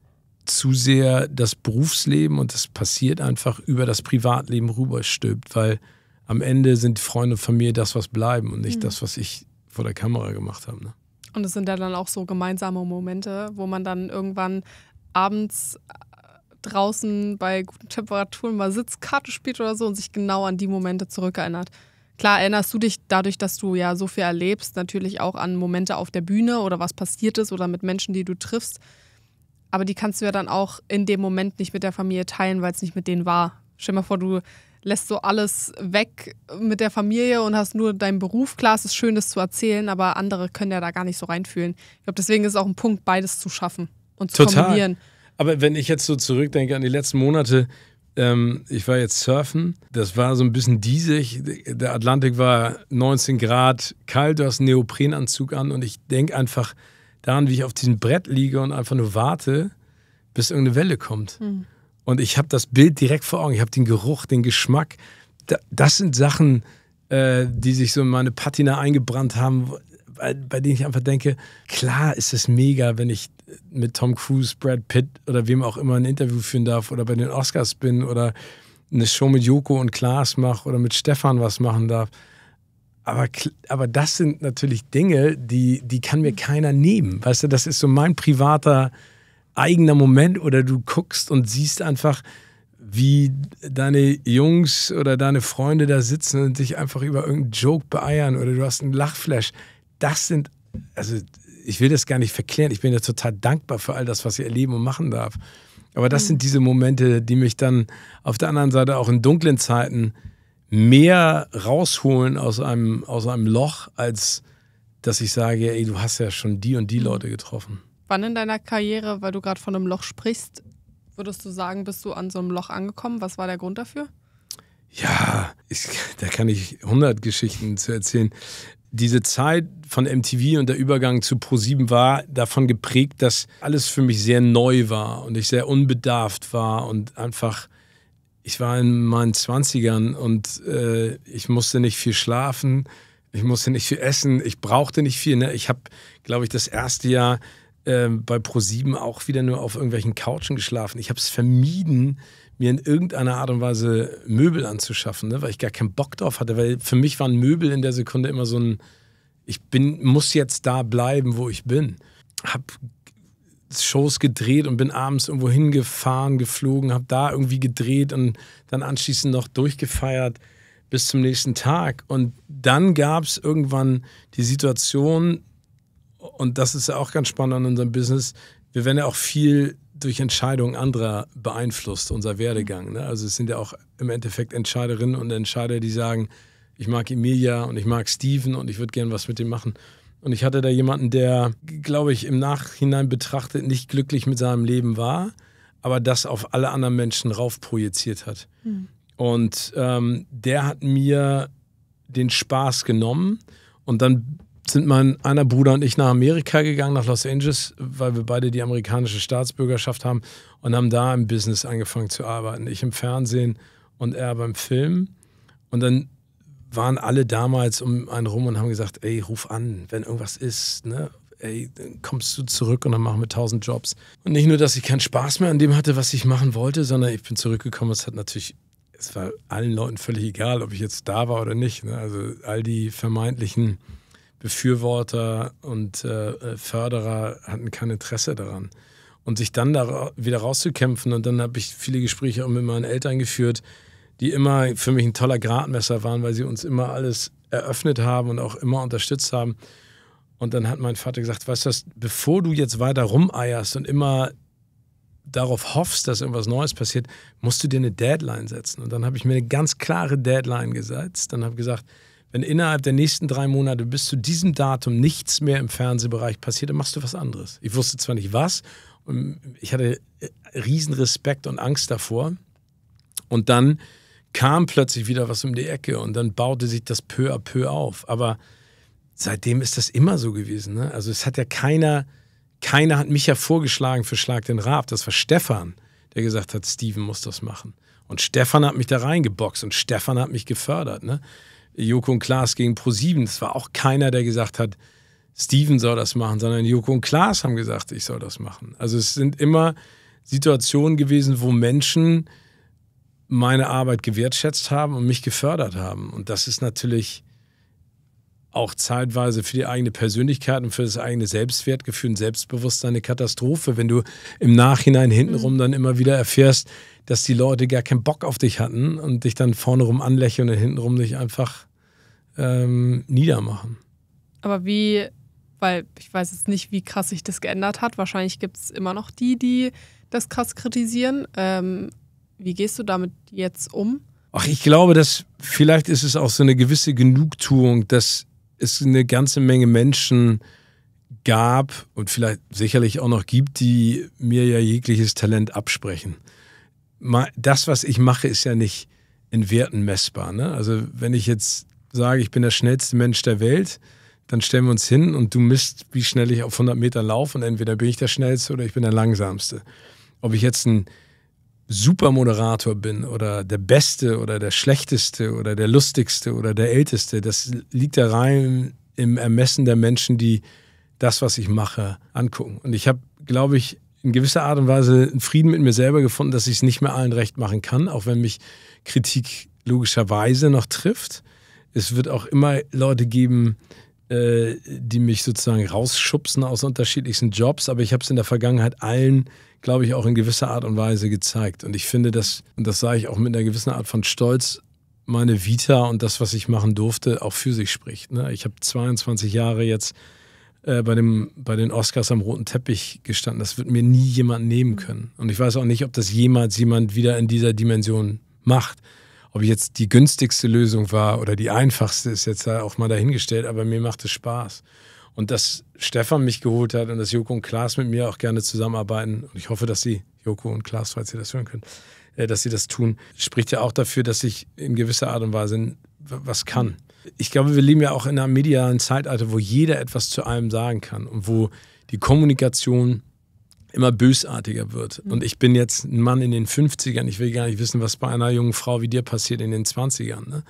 zu sehr das Berufsleben und das passiert einfach über das Privatleben rüberstülpt, weil am Ende sind Freunde von mir das, was bleiben und nicht mhm. das, was ich vor der Kamera gemacht habe. Ne? Und es sind ja dann auch so gemeinsame Momente, wo man dann irgendwann abends draußen bei guten Temperaturen mal Sitzkarte spielt oder so und sich genau an die Momente zurückerinnert. Klar erinnerst du dich dadurch, dass du ja so viel erlebst, natürlich auch an Momente auf der Bühne oder was passiert ist oder mit Menschen, die du triffst. Aber die kannst du ja dann auch in dem Moment nicht mit der Familie teilen, weil es nicht mit denen war. Stell dir mal vor, du lässt so alles weg mit der Familie und hast nur deinen Beruf. Klar, es ist schön, das zu erzählen, aber andere können ja da gar nicht so reinfühlen. Ich glaube, deswegen ist es auch ein Punkt, beides zu schaffen und zu Total. kombinieren. Aber wenn ich jetzt so zurückdenke an die letzten Monate, ähm, ich war jetzt surfen, das war so ein bisschen diesig. Der Atlantik war 19 Grad kalt, du hast einen Neoprenanzug an und ich denke einfach daran, wie ich auf diesem Brett liege und einfach nur warte, bis irgendeine Welle kommt. Mhm. Und ich habe das Bild direkt vor Augen, ich habe den Geruch, den Geschmack. das sind Sachen, äh, die sich so in meine Patina eingebrannt haben, bei, äh, bei denen ich einfach denke, klar ist es mega, wenn ich mit Tom Cruise, Brad Pitt oder wem auch immer ein Interview führen darf oder bei den Oscars bin oder eine Show mit Joko und Klaas mache oder mit Stefan was machen darf. Aber, aber das sind natürlich Dinge, die, die kann mir keiner nehmen. Weißt du, das ist so mein privater eigener Moment oder du guckst und siehst einfach, wie deine Jungs oder deine Freunde da sitzen und dich einfach über irgendeinen Joke beeiern oder du hast einen Lachflash das sind, also ich will das gar nicht verklären, ich bin ja total dankbar für all das, was ich erleben und machen darf. Aber das mhm. sind diese Momente, die mich dann auf der anderen Seite auch in dunklen Zeiten mehr rausholen aus einem, aus einem Loch, als dass ich sage, ey, du hast ja schon die und die Leute getroffen. Wann in deiner Karriere, weil du gerade von einem Loch sprichst, würdest du sagen, bist du an so einem Loch angekommen? Was war der Grund dafür? Ja, ich, da kann ich 100 Geschichten zu erzählen diese Zeit von MTV und der Übergang zu ProSieben war davon geprägt, dass alles für mich sehr neu war und ich sehr unbedarft war und einfach, ich war in meinen 20ern und äh, ich musste nicht viel schlafen, ich musste nicht viel essen, ich brauchte nicht viel. Ne? Ich habe, glaube ich, das erste Jahr äh, bei ProSieben auch wieder nur auf irgendwelchen Couchen geschlafen. Ich habe es vermieden, mir in irgendeiner Art und Weise Möbel anzuschaffen, ne? weil ich gar keinen Bock drauf hatte. Weil für mich waren Möbel in der Sekunde immer so ein, ich bin, muss jetzt da bleiben, wo ich bin. Hab Shows gedreht und bin abends irgendwo hingefahren, geflogen, hab da irgendwie gedreht und dann anschließend noch durchgefeiert bis zum nächsten Tag. Und dann gab es irgendwann die Situation, und das ist ja auch ganz spannend an unserem Business, wir werden ja auch viel durch Entscheidungen anderer beeinflusst, unser Werdegang. Ne? Also es sind ja auch im Endeffekt Entscheiderinnen und Entscheider, die sagen, ich mag Emilia und ich mag Steven und ich würde gern was mit dem machen. Und ich hatte da jemanden, der, glaube ich, im Nachhinein betrachtet nicht glücklich mit seinem Leben war, aber das auf alle anderen Menschen raufprojiziert hat. Mhm. Und ähm, der hat mir den Spaß genommen und dann sind mein einer Bruder und ich nach Amerika gegangen, nach Los Angeles, weil wir beide die amerikanische Staatsbürgerschaft haben und haben da im Business angefangen zu arbeiten. Ich im Fernsehen und er beim Film. Und dann waren alle damals um einen rum und haben gesagt, ey, ruf an, wenn irgendwas ist, ne? Ey, dann kommst du zurück und dann machen wir tausend Jobs. Und nicht nur, dass ich keinen Spaß mehr an dem hatte, was ich machen wollte, sondern ich bin zurückgekommen. Es hat natürlich, es war allen Leuten völlig egal, ob ich jetzt da war oder nicht. Ne? Also all die vermeintlichen Befürworter und äh, Förderer hatten kein Interesse daran. Und sich dann da wieder rauszukämpfen. Und dann habe ich viele Gespräche auch mit meinen Eltern geführt, die immer für mich ein toller Gradmesser waren, weil sie uns immer alles eröffnet haben und auch immer unterstützt haben. Und dann hat mein Vater gesagt, weißt du, bevor du jetzt weiter rumeierst und immer darauf hoffst, dass irgendwas Neues passiert, musst du dir eine Deadline setzen. Und dann habe ich mir eine ganz klare Deadline gesetzt. Dann habe ich gesagt, wenn innerhalb der nächsten drei Monate bis zu diesem Datum nichts mehr im Fernsehbereich passiert, dann machst du was anderes. Ich wusste zwar nicht was, und ich hatte äh, riesen Respekt und Angst davor. Und dann kam plötzlich wieder was um die Ecke und dann baute sich das peu à peu auf. Aber seitdem ist das immer so gewesen. Ne? Also es hat ja keiner, keiner hat mich ja vorgeschlagen für Schlag den Raab. Das war Stefan, der gesagt hat, Steven muss das machen. Und Stefan hat mich da reingeboxt und Stefan hat mich gefördert. Ne? Joko und Klaas gegen ProSieben. Es war auch keiner, der gesagt hat, Steven soll das machen, sondern Joko und Klaas haben gesagt, ich soll das machen. Also es sind immer Situationen gewesen, wo Menschen meine Arbeit gewertschätzt haben und mich gefördert haben. Und das ist natürlich auch zeitweise für die eigene Persönlichkeit und für das eigene Selbstwertgefühl und Selbstbewusstsein eine Katastrophe, wenn du im Nachhinein hintenrum mhm. dann immer wieder erfährst, dass die Leute gar keinen Bock auf dich hatten und dich dann vorne rum anlächeln und hintenrum dich einfach ähm, niedermachen. Aber wie, weil ich weiß jetzt nicht, wie krass sich das geändert hat. Wahrscheinlich gibt es immer noch die, die das krass kritisieren. Ähm, wie gehst du damit jetzt um? Ach, ich glaube, dass vielleicht ist es auch so eine gewisse Genugtuung, dass es eine ganze Menge Menschen gab und vielleicht sicherlich auch noch gibt, die mir ja jegliches Talent absprechen. Das, was ich mache, ist ja nicht in Werten messbar. Ne? Also wenn ich jetzt sage, ich bin der schnellste Mensch der Welt, dann stellen wir uns hin und du misst, wie schnell ich auf 100 Meter laufe und entweder bin ich der Schnellste oder ich bin der Langsamste. Ob ich jetzt ein Supermoderator bin oder der Beste oder der Schlechteste oder der Lustigste oder der Älteste, das liegt da rein im Ermessen der Menschen, die das, was ich mache, angucken. Und ich habe, glaube ich, in gewisser Art und Weise einen Frieden mit mir selber gefunden, dass ich es nicht mehr allen recht machen kann, auch wenn mich Kritik logischerweise noch trifft es wird auch immer Leute geben, äh, die mich sozusagen rausschubsen aus unterschiedlichsten Jobs, aber ich habe es in der Vergangenheit allen, glaube ich, auch in gewisser Art und Weise gezeigt. Und ich finde das, und das sage ich auch mit einer gewissen Art von Stolz, meine Vita und das, was ich machen durfte, auch für sich spricht. Ne? Ich habe 22 Jahre jetzt äh, bei, dem, bei den Oscars am roten Teppich gestanden. Das wird mir nie jemand nehmen können. Und ich weiß auch nicht, ob das jemals jemand wieder in dieser Dimension macht. Ob jetzt die günstigste Lösung war oder die einfachste, ist jetzt auch mal dahingestellt, aber mir macht es Spaß. Und dass Stefan mich geholt hat und dass Joko und Klaas mit mir auch gerne zusammenarbeiten, und ich hoffe, dass sie, Joko und Klaas, falls ihr das hören könnt, äh, dass sie das tun, spricht ja auch dafür, dass ich in gewisser Art und Weise was kann. Ich glaube, wir leben ja auch in einem medialen Zeitalter, wo jeder etwas zu allem sagen kann und wo die Kommunikation immer bösartiger wird. Mhm. Und ich bin jetzt ein Mann in den 50ern. Ich will gar nicht wissen, was bei einer jungen Frau wie dir passiert in den 20ern. Ne?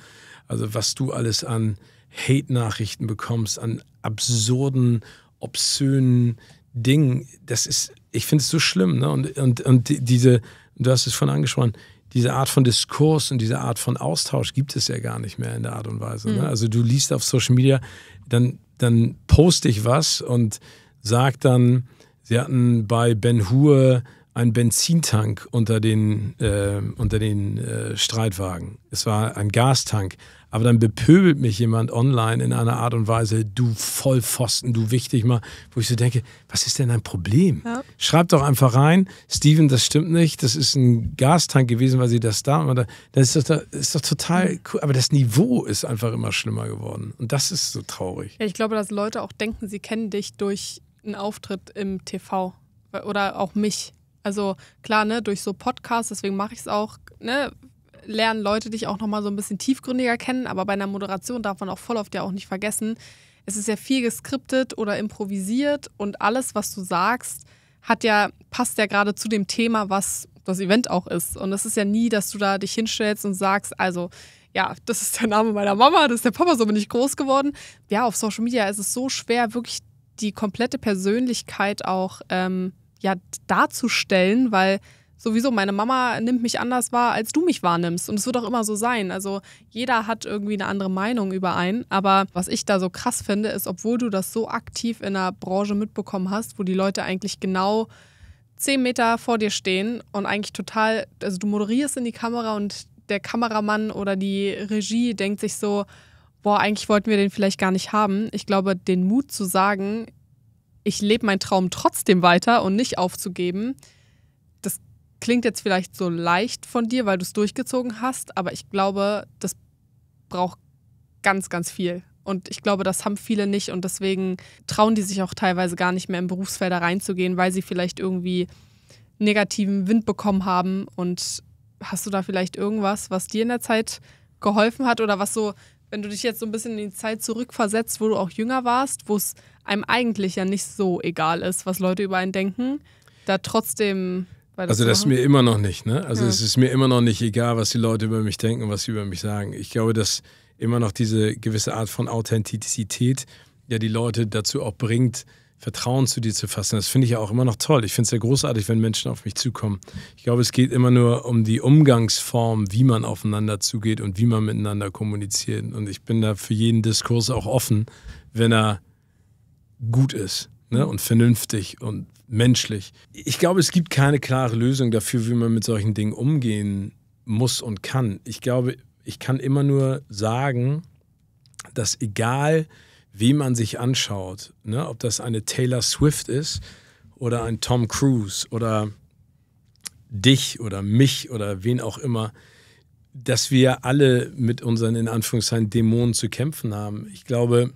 Also was du alles an Hate-Nachrichten bekommst, an absurden, obszönen Dingen, das ist, ich finde es so schlimm. Ne? Und, und, und diese, du hast es vorhin angesprochen, diese Art von Diskurs und diese Art von Austausch gibt es ja gar nicht mehr in der Art und Weise. Ne? Mhm. Ne? Also du liest auf Social Media, dann, dann poste ich was und sag dann, Sie hatten bei Ben Hur einen Benzintank unter den, äh, unter den äh, Streitwagen. Es war ein Gastank. Aber dann bepöbelt mich jemand online in einer Art und Weise, du Vollpfosten, du wichtig mal, wo ich so denke, was ist denn dein Problem? Ja. Schreib doch einfach rein, Steven, das stimmt nicht, das ist ein Gastank gewesen, weil sie das da oder das ist doch, das ist doch total mhm. cool. Aber das Niveau ist einfach immer schlimmer geworden. Und das ist so traurig. Ja, ich glaube, dass Leute auch denken, sie kennen dich durch einen Auftritt im TV oder auch mich. Also klar, ne, durch so Podcasts, deswegen mache ich es auch, ne, lernen Leute dich auch nochmal so ein bisschen tiefgründiger kennen, aber bei einer Moderation darf man auch voll oft ja auch nicht vergessen, es ist ja viel geskriptet oder improvisiert und alles, was du sagst, hat ja, passt ja gerade zu dem Thema, was das Event auch ist. Und es ist ja nie, dass du da dich hinstellst und sagst, also ja, das ist der Name meiner Mama, das ist der Papa, so bin ich groß geworden. Ja, auf Social Media ist es so schwer, wirklich die komplette Persönlichkeit auch ähm, ja, darzustellen, weil sowieso meine Mama nimmt mich anders wahr, als du mich wahrnimmst. Und es wird auch immer so sein. Also jeder hat irgendwie eine andere Meinung über einen. Aber was ich da so krass finde, ist, obwohl du das so aktiv in der Branche mitbekommen hast, wo die Leute eigentlich genau zehn Meter vor dir stehen und eigentlich total, also du moderierst in die Kamera und der Kameramann oder die Regie denkt sich so, boah, eigentlich wollten wir den vielleicht gar nicht haben. Ich glaube, den Mut zu sagen, ich lebe meinen Traum trotzdem weiter und nicht aufzugeben, das klingt jetzt vielleicht so leicht von dir, weil du es durchgezogen hast, aber ich glaube, das braucht ganz, ganz viel. Und ich glaube, das haben viele nicht und deswegen trauen die sich auch teilweise gar nicht mehr in Berufsfelder reinzugehen, weil sie vielleicht irgendwie negativen Wind bekommen haben. Und hast du da vielleicht irgendwas, was dir in der Zeit geholfen hat oder was so wenn du dich jetzt so ein bisschen in die Zeit zurückversetzt, wo du auch jünger warst, wo es einem eigentlich ja nicht so egal ist, was Leute über einen denken, da trotzdem. Also das ist mir immer noch nicht, ne? Also ja. es ist mir immer noch nicht egal, was die Leute über mich denken, was sie über mich sagen. Ich glaube, dass immer noch diese gewisse Art von Authentizität ja die Leute dazu auch bringt, Vertrauen zu dir zu fassen. Das finde ich ja auch immer noch toll. Ich finde es ja großartig, wenn Menschen auf mich zukommen. Ich glaube, es geht immer nur um die Umgangsform, wie man aufeinander zugeht und wie man miteinander kommuniziert. Und ich bin da für jeden Diskurs auch offen, wenn er gut ist ne? und vernünftig und menschlich. Ich glaube, es gibt keine klare Lösung dafür, wie man mit solchen Dingen umgehen muss und kann. Ich glaube, ich kann immer nur sagen, dass egal, wie man sich anschaut, ne? ob das eine Taylor Swift ist oder ein Tom Cruise oder dich oder mich oder wen auch immer, dass wir alle mit unseren in Anführungszeichen Dämonen zu kämpfen haben. Ich glaube,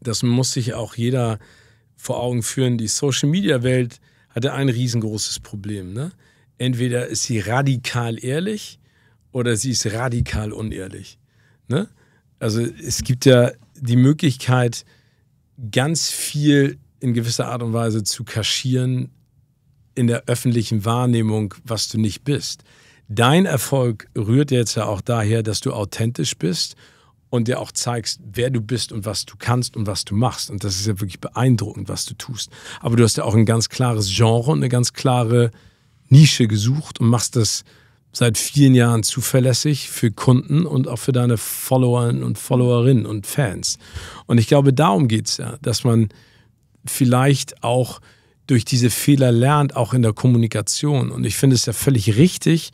das muss sich auch jeder vor Augen führen. Die Social-Media-Welt hatte ein riesengroßes Problem. Ne? Entweder ist sie radikal ehrlich oder sie ist radikal unehrlich. Ne? Also es gibt ja die Möglichkeit, ganz viel in gewisser Art und Weise zu kaschieren in der öffentlichen Wahrnehmung, was du nicht bist. Dein Erfolg rührt jetzt ja auch daher, dass du authentisch bist und dir auch zeigst, wer du bist und was du kannst und was du machst. Und das ist ja wirklich beeindruckend, was du tust. Aber du hast ja auch ein ganz klares Genre und eine ganz klare Nische gesucht und machst das seit vielen Jahren zuverlässig für Kunden und auch für deine Follower und Followerinnen und Fans. Und ich glaube, darum geht es ja, dass man vielleicht auch durch diese Fehler lernt, auch in der Kommunikation. Und ich finde es ja völlig richtig,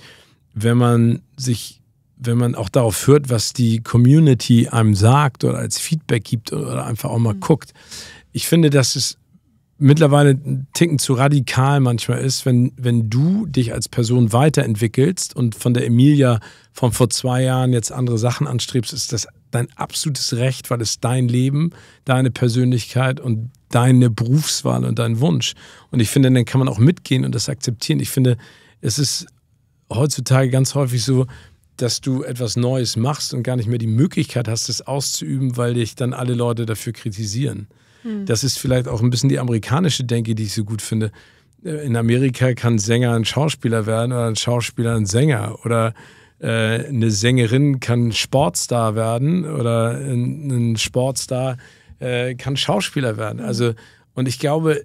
wenn man sich, wenn man auch darauf hört, was die Community einem sagt oder als Feedback gibt oder einfach auch mal mhm. guckt. Ich finde, das ist mittlerweile ein Ticken zu radikal manchmal ist, wenn, wenn du dich als Person weiterentwickelst und von der Emilia von vor zwei Jahren jetzt andere Sachen anstrebst, ist das dein absolutes Recht, weil es dein Leben, deine Persönlichkeit und deine Berufswahl und dein Wunsch. Und ich finde, dann kann man auch mitgehen und das akzeptieren. Ich finde, es ist heutzutage ganz häufig so, dass du etwas Neues machst und gar nicht mehr die Möglichkeit hast, es auszuüben, weil dich dann alle Leute dafür kritisieren. Hm. Das ist vielleicht auch ein bisschen die amerikanische Denke, die ich so gut finde. Äh, in Amerika kann Sänger ein Schauspieler werden oder ein Schauspieler ein Sänger oder äh, eine Sängerin kann Sportstar werden oder ein, ein Sportstar äh, kann Schauspieler werden. Hm. Also, und ich glaube,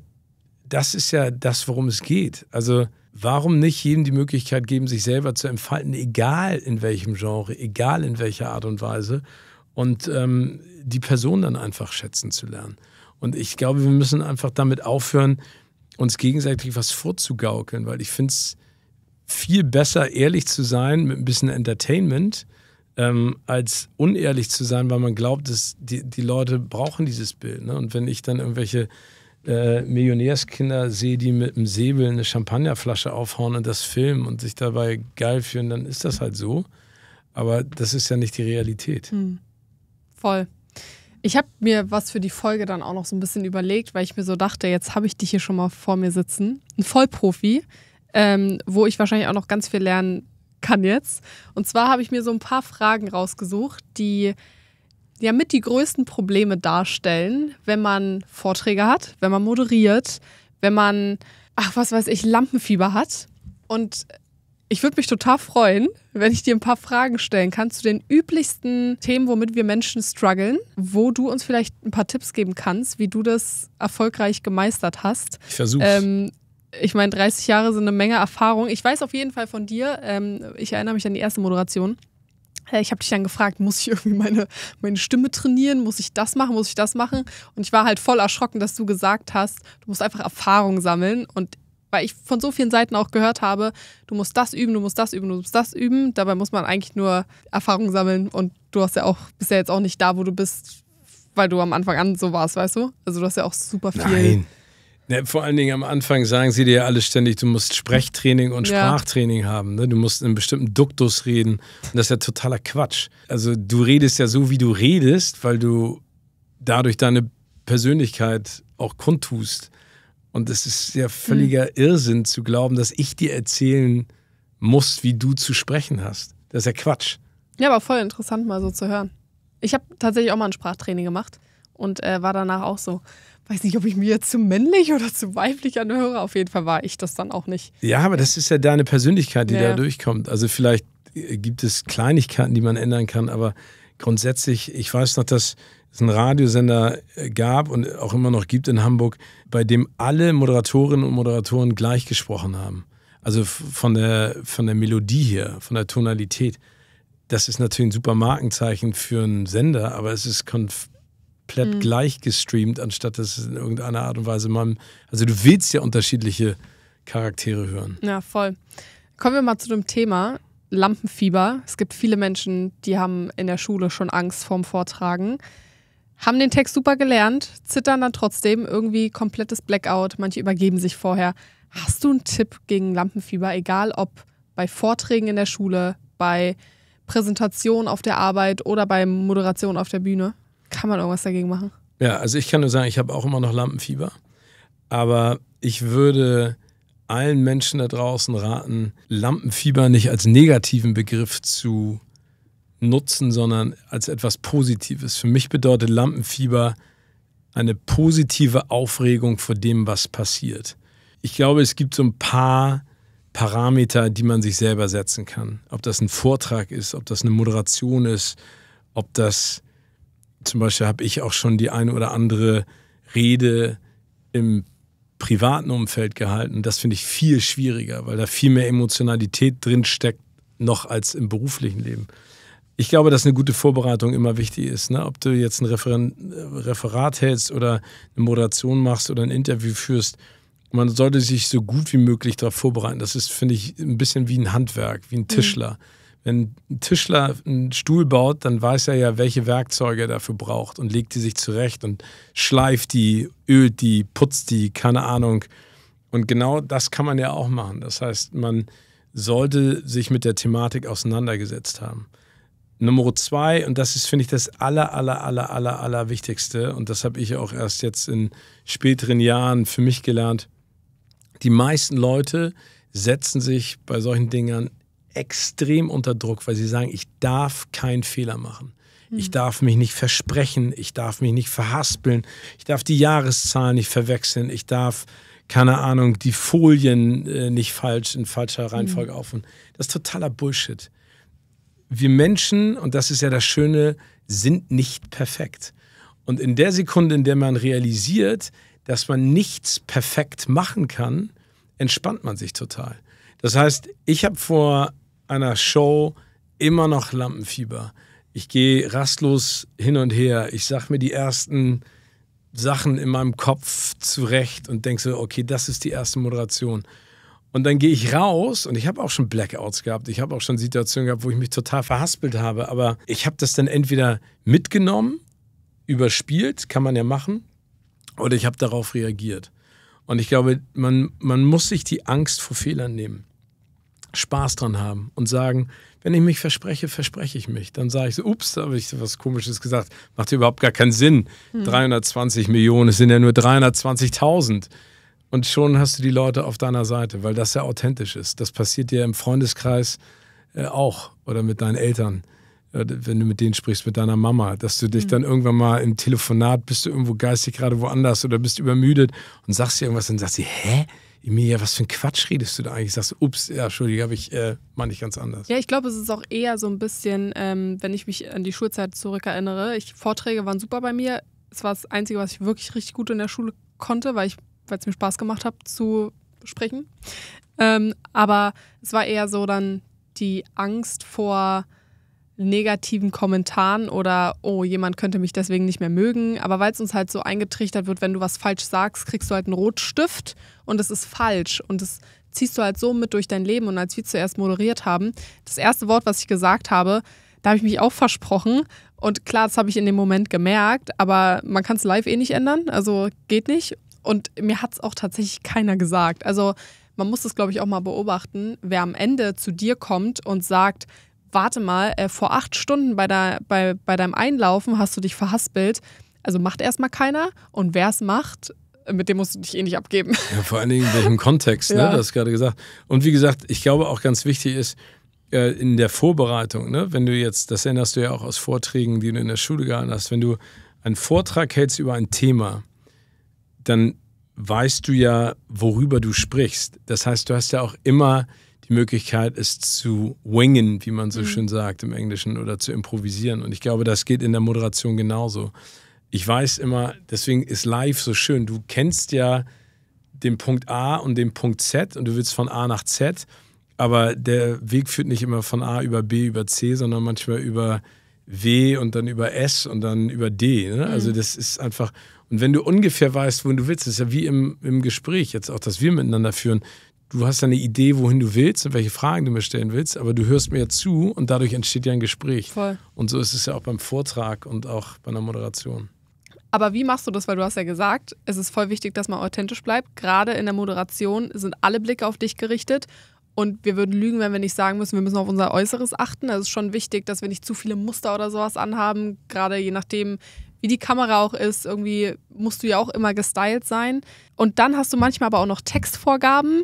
das ist ja das, worum es geht. Also, warum nicht jedem die Möglichkeit geben, sich selber zu entfalten, egal in welchem Genre, egal in welcher Art und Weise und ähm, die Person dann einfach schätzen zu lernen. Und ich glaube, wir müssen einfach damit aufhören, uns gegenseitig was vorzugaukeln, weil ich finde es viel besser, ehrlich zu sein mit ein bisschen Entertainment, ähm, als unehrlich zu sein, weil man glaubt, dass die, die Leute brauchen dieses Bild. Ne? Und wenn ich dann irgendwelche äh, Millionärskinder sehe, die mit einem Säbel eine Champagnerflasche aufhauen und das filmen und sich dabei geil fühlen, dann ist das halt so. Aber das ist ja nicht die Realität. Hm. Voll. Ich habe mir was für die Folge dann auch noch so ein bisschen überlegt, weil ich mir so dachte, jetzt habe ich dich hier schon mal vor mir sitzen. Ein Vollprofi, ähm, wo ich wahrscheinlich auch noch ganz viel lernen kann jetzt. Und zwar habe ich mir so ein paar Fragen rausgesucht, die ja mit die größten Probleme darstellen, wenn man Vorträge hat, wenn man moderiert, wenn man, ach was weiß ich, Lampenfieber hat. Und ich würde mich total freuen, wenn ich dir ein paar Fragen stellen kann zu den üblichsten Themen, womit wir Menschen strugglen, wo du uns vielleicht ein paar Tipps geben kannst, wie du das erfolgreich gemeistert hast. Ich versuche. Ähm, ich meine, 30 Jahre sind eine Menge Erfahrung. Ich weiß auf jeden Fall von dir, ähm, ich erinnere mich an die erste Moderation. Äh, ich habe dich dann gefragt, muss ich irgendwie meine, meine Stimme trainieren? Muss ich das machen? Muss ich das machen? Und ich war halt voll erschrocken, dass du gesagt hast, du musst einfach Erfahrung sammeln. Und weil ich von so vielen Seiten auch gehört habe, du musst das üben, du musst das üben, du musst das üben. Dabei muss man eigentlich nur Erfahrung sammeln und du hast ja auch bist ja jetzt auch nicht da, wo du bist, weil du am Anfang an so warst, weißt du? Also du hast ja auch super viel. Nein. Ja, ne, vor allen Dingen am Anfang sagen sie dir ja alle ständig, du musst Sprechtraining und Sprachtraining ja. haben. Ne? Du musst in einem bestimmten Duktus reden. Und das ist ja totaler Quatsch. Also du redest ja so, wie du redest, weil du dadurch deine Persönlichkeit auch kundtust. Und es ist ja hm. völliger mhm. Irrsinn zu glauben, dass ich dir erzählen muss, wie du zu sprechen hast. Das ist ja Quatsch. Ja, aber voll interessant mal so zu hören. Ich habe tatsächlich auch mal ein Sprachtraining gemacht und äh, war danach auch so. Weiß nicht, ob ich mir zu männlich oder zu weiblich anhöre. Auf jeden Fall war ich das dann auch nicht. Ja, aber das ist ja deine Persönlichkeit, die ja. da durchkommt. Also vielleicht äh, gibt es Kleinigkeiten, die man ändern kann, aber grundsätzlich, ich weiß noch, dass es einen Radiosender äh, gab und auch immer noch gibt in Hamburg, bei dem alle Moderatorinnen und Moderatoren gleich gesprochen haben. Also von der, von der Melodie her, von der Tonalität. Das ist natürlich ein super Markenzeichen für einen Sender, aber es ist komplett mhm. gleich gestreamt, anstatt dass es in irgendeiner Art und Weise mal. Also du willst ja unterschiedliche Charaktere hören. Ja, voll. Kommen wir mal zu dem Thema. Lampenfieber. Es gibt viele Menschen, die haben in der Schule schon Angst vorm Vortragen haben den Text super gelernt, zittern dann trotzdem irgendwie komplettes Blackout. Manche übergeben sich vorher. Hast du einen Tipp gegen Lampenfieber, egal ob bei Vorträgen in der Schule, bei Präsentationen auf der Arbeit oder bei Moderation auf der Bühne? Kann man irgendwas dagegen machen? Ja, also ich kann nur sagen, ich habe auch immer noch Lampenfieber. Aber ich würde allen Menschen da draußen raten, Lampenfieber nicht als negativen Begriff zu nutzen, sondern als etwas Positives. Für mich bedeutet Lampenfieber eine positive Aufregung vor dem, was passiert. Ich glaube, es gibt so ein paar Parameter, die man sich selber setzen kann. Ob das ein Vortrag ist, ob das eine Moderation ist, ob das zum Beispiel habe ich auch schon die eine oder andere Rede im privaten Umfeld gehalten. Das finde ich viel schwieriger, weil da viel mehr Emotionalität drin steckt, noch als im beruflichen Leben ich glaube, dass eine gute Vorbereitung immer wichtig ist. Ne? Ob du jetzt ein Referen äh, Referat hältst oder eine Moderation machst oder ein Interview führst, man sollte sich so gut wie möglich darauf vorbereiten. Das ist, finde ich, ein bisschen wie ein Handwerk, wie ein mhm. Tischler. Mhm. Wenn ein Tischler einen Stuhl baut, dann weiß er ja, welche Werkzeuge er dafür braucht und legt die sich zurecht und schleift die, ölt die, putzt die, keine Ahnung. Und genau das kann man ja auch machen. Das heißt, man sollte sich mit der Thematik auseinandergesetzt haben. Nummer zwei, und das ist, finde ich, das aller, aller, aller, aller, aller Wichtigste, und das habe ich auch erst jetzt in späteren Jahren für mich gelernt, die meisten Leute setzen sich bei solchen Dingern extrem unter Druck, weil sie sagen, ich darf keinen Fehler machen. Ich hm. darf mich nicht versprechen, ich darf mich nicht verhaspeln, ich darf die Jahreszahlen nicht verwechseln, ich darf, keine Ahnung, die Folien äh, nicht falsch in falscher hm. Reihenfolge mhm. aufnehmen. Das ist totaler Bullshit wir Menschen, und das ist ja das Schöne, sind nicht perfekt. Und in der Sekunde, in der man realisiert, dass man nichts perfekt machen kann, entspannt man sich total. Das heißt, ich habe vor einer Show immer noch Lampenfieber. Ich gehe rastlos hin und her. Ich sage mir die ersten Sachen in meinem Kopf zurecht und denke so, okay, das ist die erste Moderation. Und dann gehe ich raus und ich habe auch schon Blackouts gehabt. Ich habe auch schon Situationen gehabt, wo ich mich total verhaspelt habe. Aber ich habe das dann entweder mitgenommen, überspielt, kann man ja machen, oder ich habe darauf reagiert. Und ich glaube, man, man muss sich die Angst vor Fehlern nehmen. Spaß dran haben und sagen, wenn ich mich verspreche, verspreche ich mich. Dann sage ich so, ups, da habe ich was Komisches gesagt. Macht überhaupt gar keinen Sinn. Hm. 320 Millionen, es sind ja nur 320.000. Und schon hast du die Leute auf deiner Seite, weil das ja authentisch ist. Das passiert dir im Freundeskreis äh, auch oder mit deinen Eltern, äh, wenn du mit denen sprichst, mit deiner Mama, dass du dich mhm. dann irgendwann mal im Telefonat bist du irgendwo geistig gerade woanders oder bist übermüdet und sagst dir irgendwas, und dann sagt sie, hä? Emilia, was für ein Quatsch redest du da eigentlich? Sagst du, ups, ja, Entschuldigung, habe ich, äh, meine ich ganz anders. Ja, ich glaube, es ist auch eher so ein bisschen, ähm, wenn ich mich an die Schulzeit zurückerinnere. Ich, Vorträge waren super bei mir. Es war das Einzige, was ich wirklich richtig gut in der Schule konnte, weil ich weil es mir Spaß gemacht hat, zu sprechen. Ähm, aber es war eher so dann die Angst vor negativen Kommentaren oder oh, jemand könnte mich deswegen nicht mehr mögen. Aber weil es uns halt so eingetrichtert wird, wenn du was falsch sagst, kriegst du halt einen Rotstift und es ist falsch und das ziehst du halt so mit durch dein Leben. Und als wir zuerst moderiert haben, das erste Wort, was ich gesagt habe, da habe ich mich auch versprochen. Und klar, das habe ich in dem Moment gemerkt, aber man kann es live eh nicht ändern, also geht nicht. Und mir hat es auch tatsächlich keiner gesagt. Also man muss das, glaube ich, auch mal beobachten, wer am Ende zu dir kommt und sagt, warte mal, äh, vor acht Stunden bei, der, bei, bei deinem Einlaufen hast du dich verhaspelt. Also macht erstmal keiner und wer es macht, äh, mit dem musst du dich eh nicht abgeben. Ja, vor allen Dingen in welchem Kontext, ne? Ja. Das hast gerade gesagt. Und wie gesagt, ich glaube auch ganz wichtig ist, äh, in der Vorbereitung, ne? wenn du jetzt, das erinnerst du ja auch aus Vorträgen, die du in der Schule gehalten hast, wenn du einen Vortrag hältst über ein Thema, dann weißt du ja, worüber du sprichst. Das heißt, du hast ja auch immer die Möglichkeit, es zu wingen, wie man so mhm. schön sagt im Englischen, oder zu improvisieren. Und ich glaube, das geht in der Moderation genauso. Ich weiß immer, deswegen ist live so schön. Du kennst ja den Punkt A und den Punkt Z und du willst von A nach Z, aber der Weg führt nicht immer von A über B über C, sondern manchmal über W und dann über S und dann über D. Ne? Also mhm. das ist einfach, und wenn du ungefähr weißt, wohin du willst, das ist ja wie im, im Gespräch jetzt auch, das wir miteinander führen. Du hast ja eine Idee, wohin du willst und welche Fragen du mir stellen willst, aber du hörst mir ja zu und dadurch entsteht ja ein Gespräch. Voll. Und so ist es ja auch beim Vortrag und auch bei einer Moderation. Aber wie machst du das? Weil du hast ja gesagt, es ist voll wichtig, dass man authentisch bleibt. Gerade in der Moderation sind alle Blicke auf dich gerichtet. Und wir würden lügen, wenn wir nicht sagen müssen, wir müssen auf unser Äußeres achten. Also es ist schon wichtig, dass wir nicht zu viele Muster oder sowas anhaben. Gerade je nachdem, wie die Kamera auch ist, irgendwie musst du ja auch immer gestylt sein. Und dann hast du manchmal aber auch noch Textvorgaben.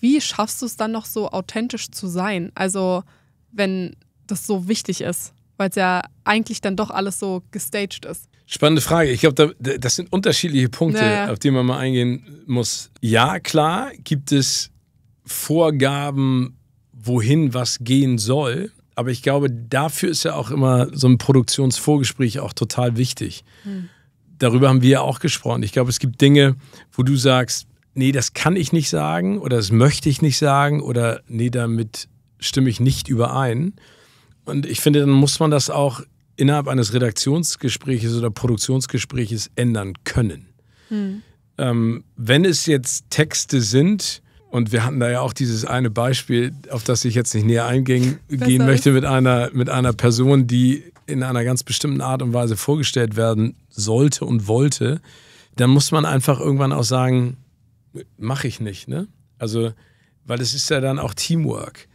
Wie schaffst du es dann noch so authentisch zu sein? Also, wenn das so wichtig ist, weil es ja eigentlich dann doch alles so gestaged ist. Spannende Frage. Ich glaube, das sind unterschiedliche Punkte, naja. auf die man mal eingehen muss. Ja, klar, gibt es Vorgaben, wohin was gehen soll aber ich glaube, dafür ist ja auch immer so ein Produktionsvorgespräch auch total wichtig. Hm. Darüber haben wir ja auch gesprochen. Ich glaube, es gibt Dinge, wo du sagst, nee, das kann ich nicht sagen oder das möchte ich nicht sagen oder nee, damit stimme ich nicht überein. Und ich finde, dann muss man das auch innerhalb eines Redaktionsgespräches oder Produktionsgespräches ändern können. Hm. Ähm, wenn es jetzt Texte sind, und wir hatten da ja auch dieses eine Beispiel, auf das ich jetzt nicht näher eingehen *laughs* möchte, mit einer, mit einer Person, die in einer ganz bestimmten Art und Weise vorgestellt werden sollte und wollte. Dann muss man einfach irgendwann auch sagen, mache ich nicht. Ne? Also, weil es ist ja dann auch Teamwork.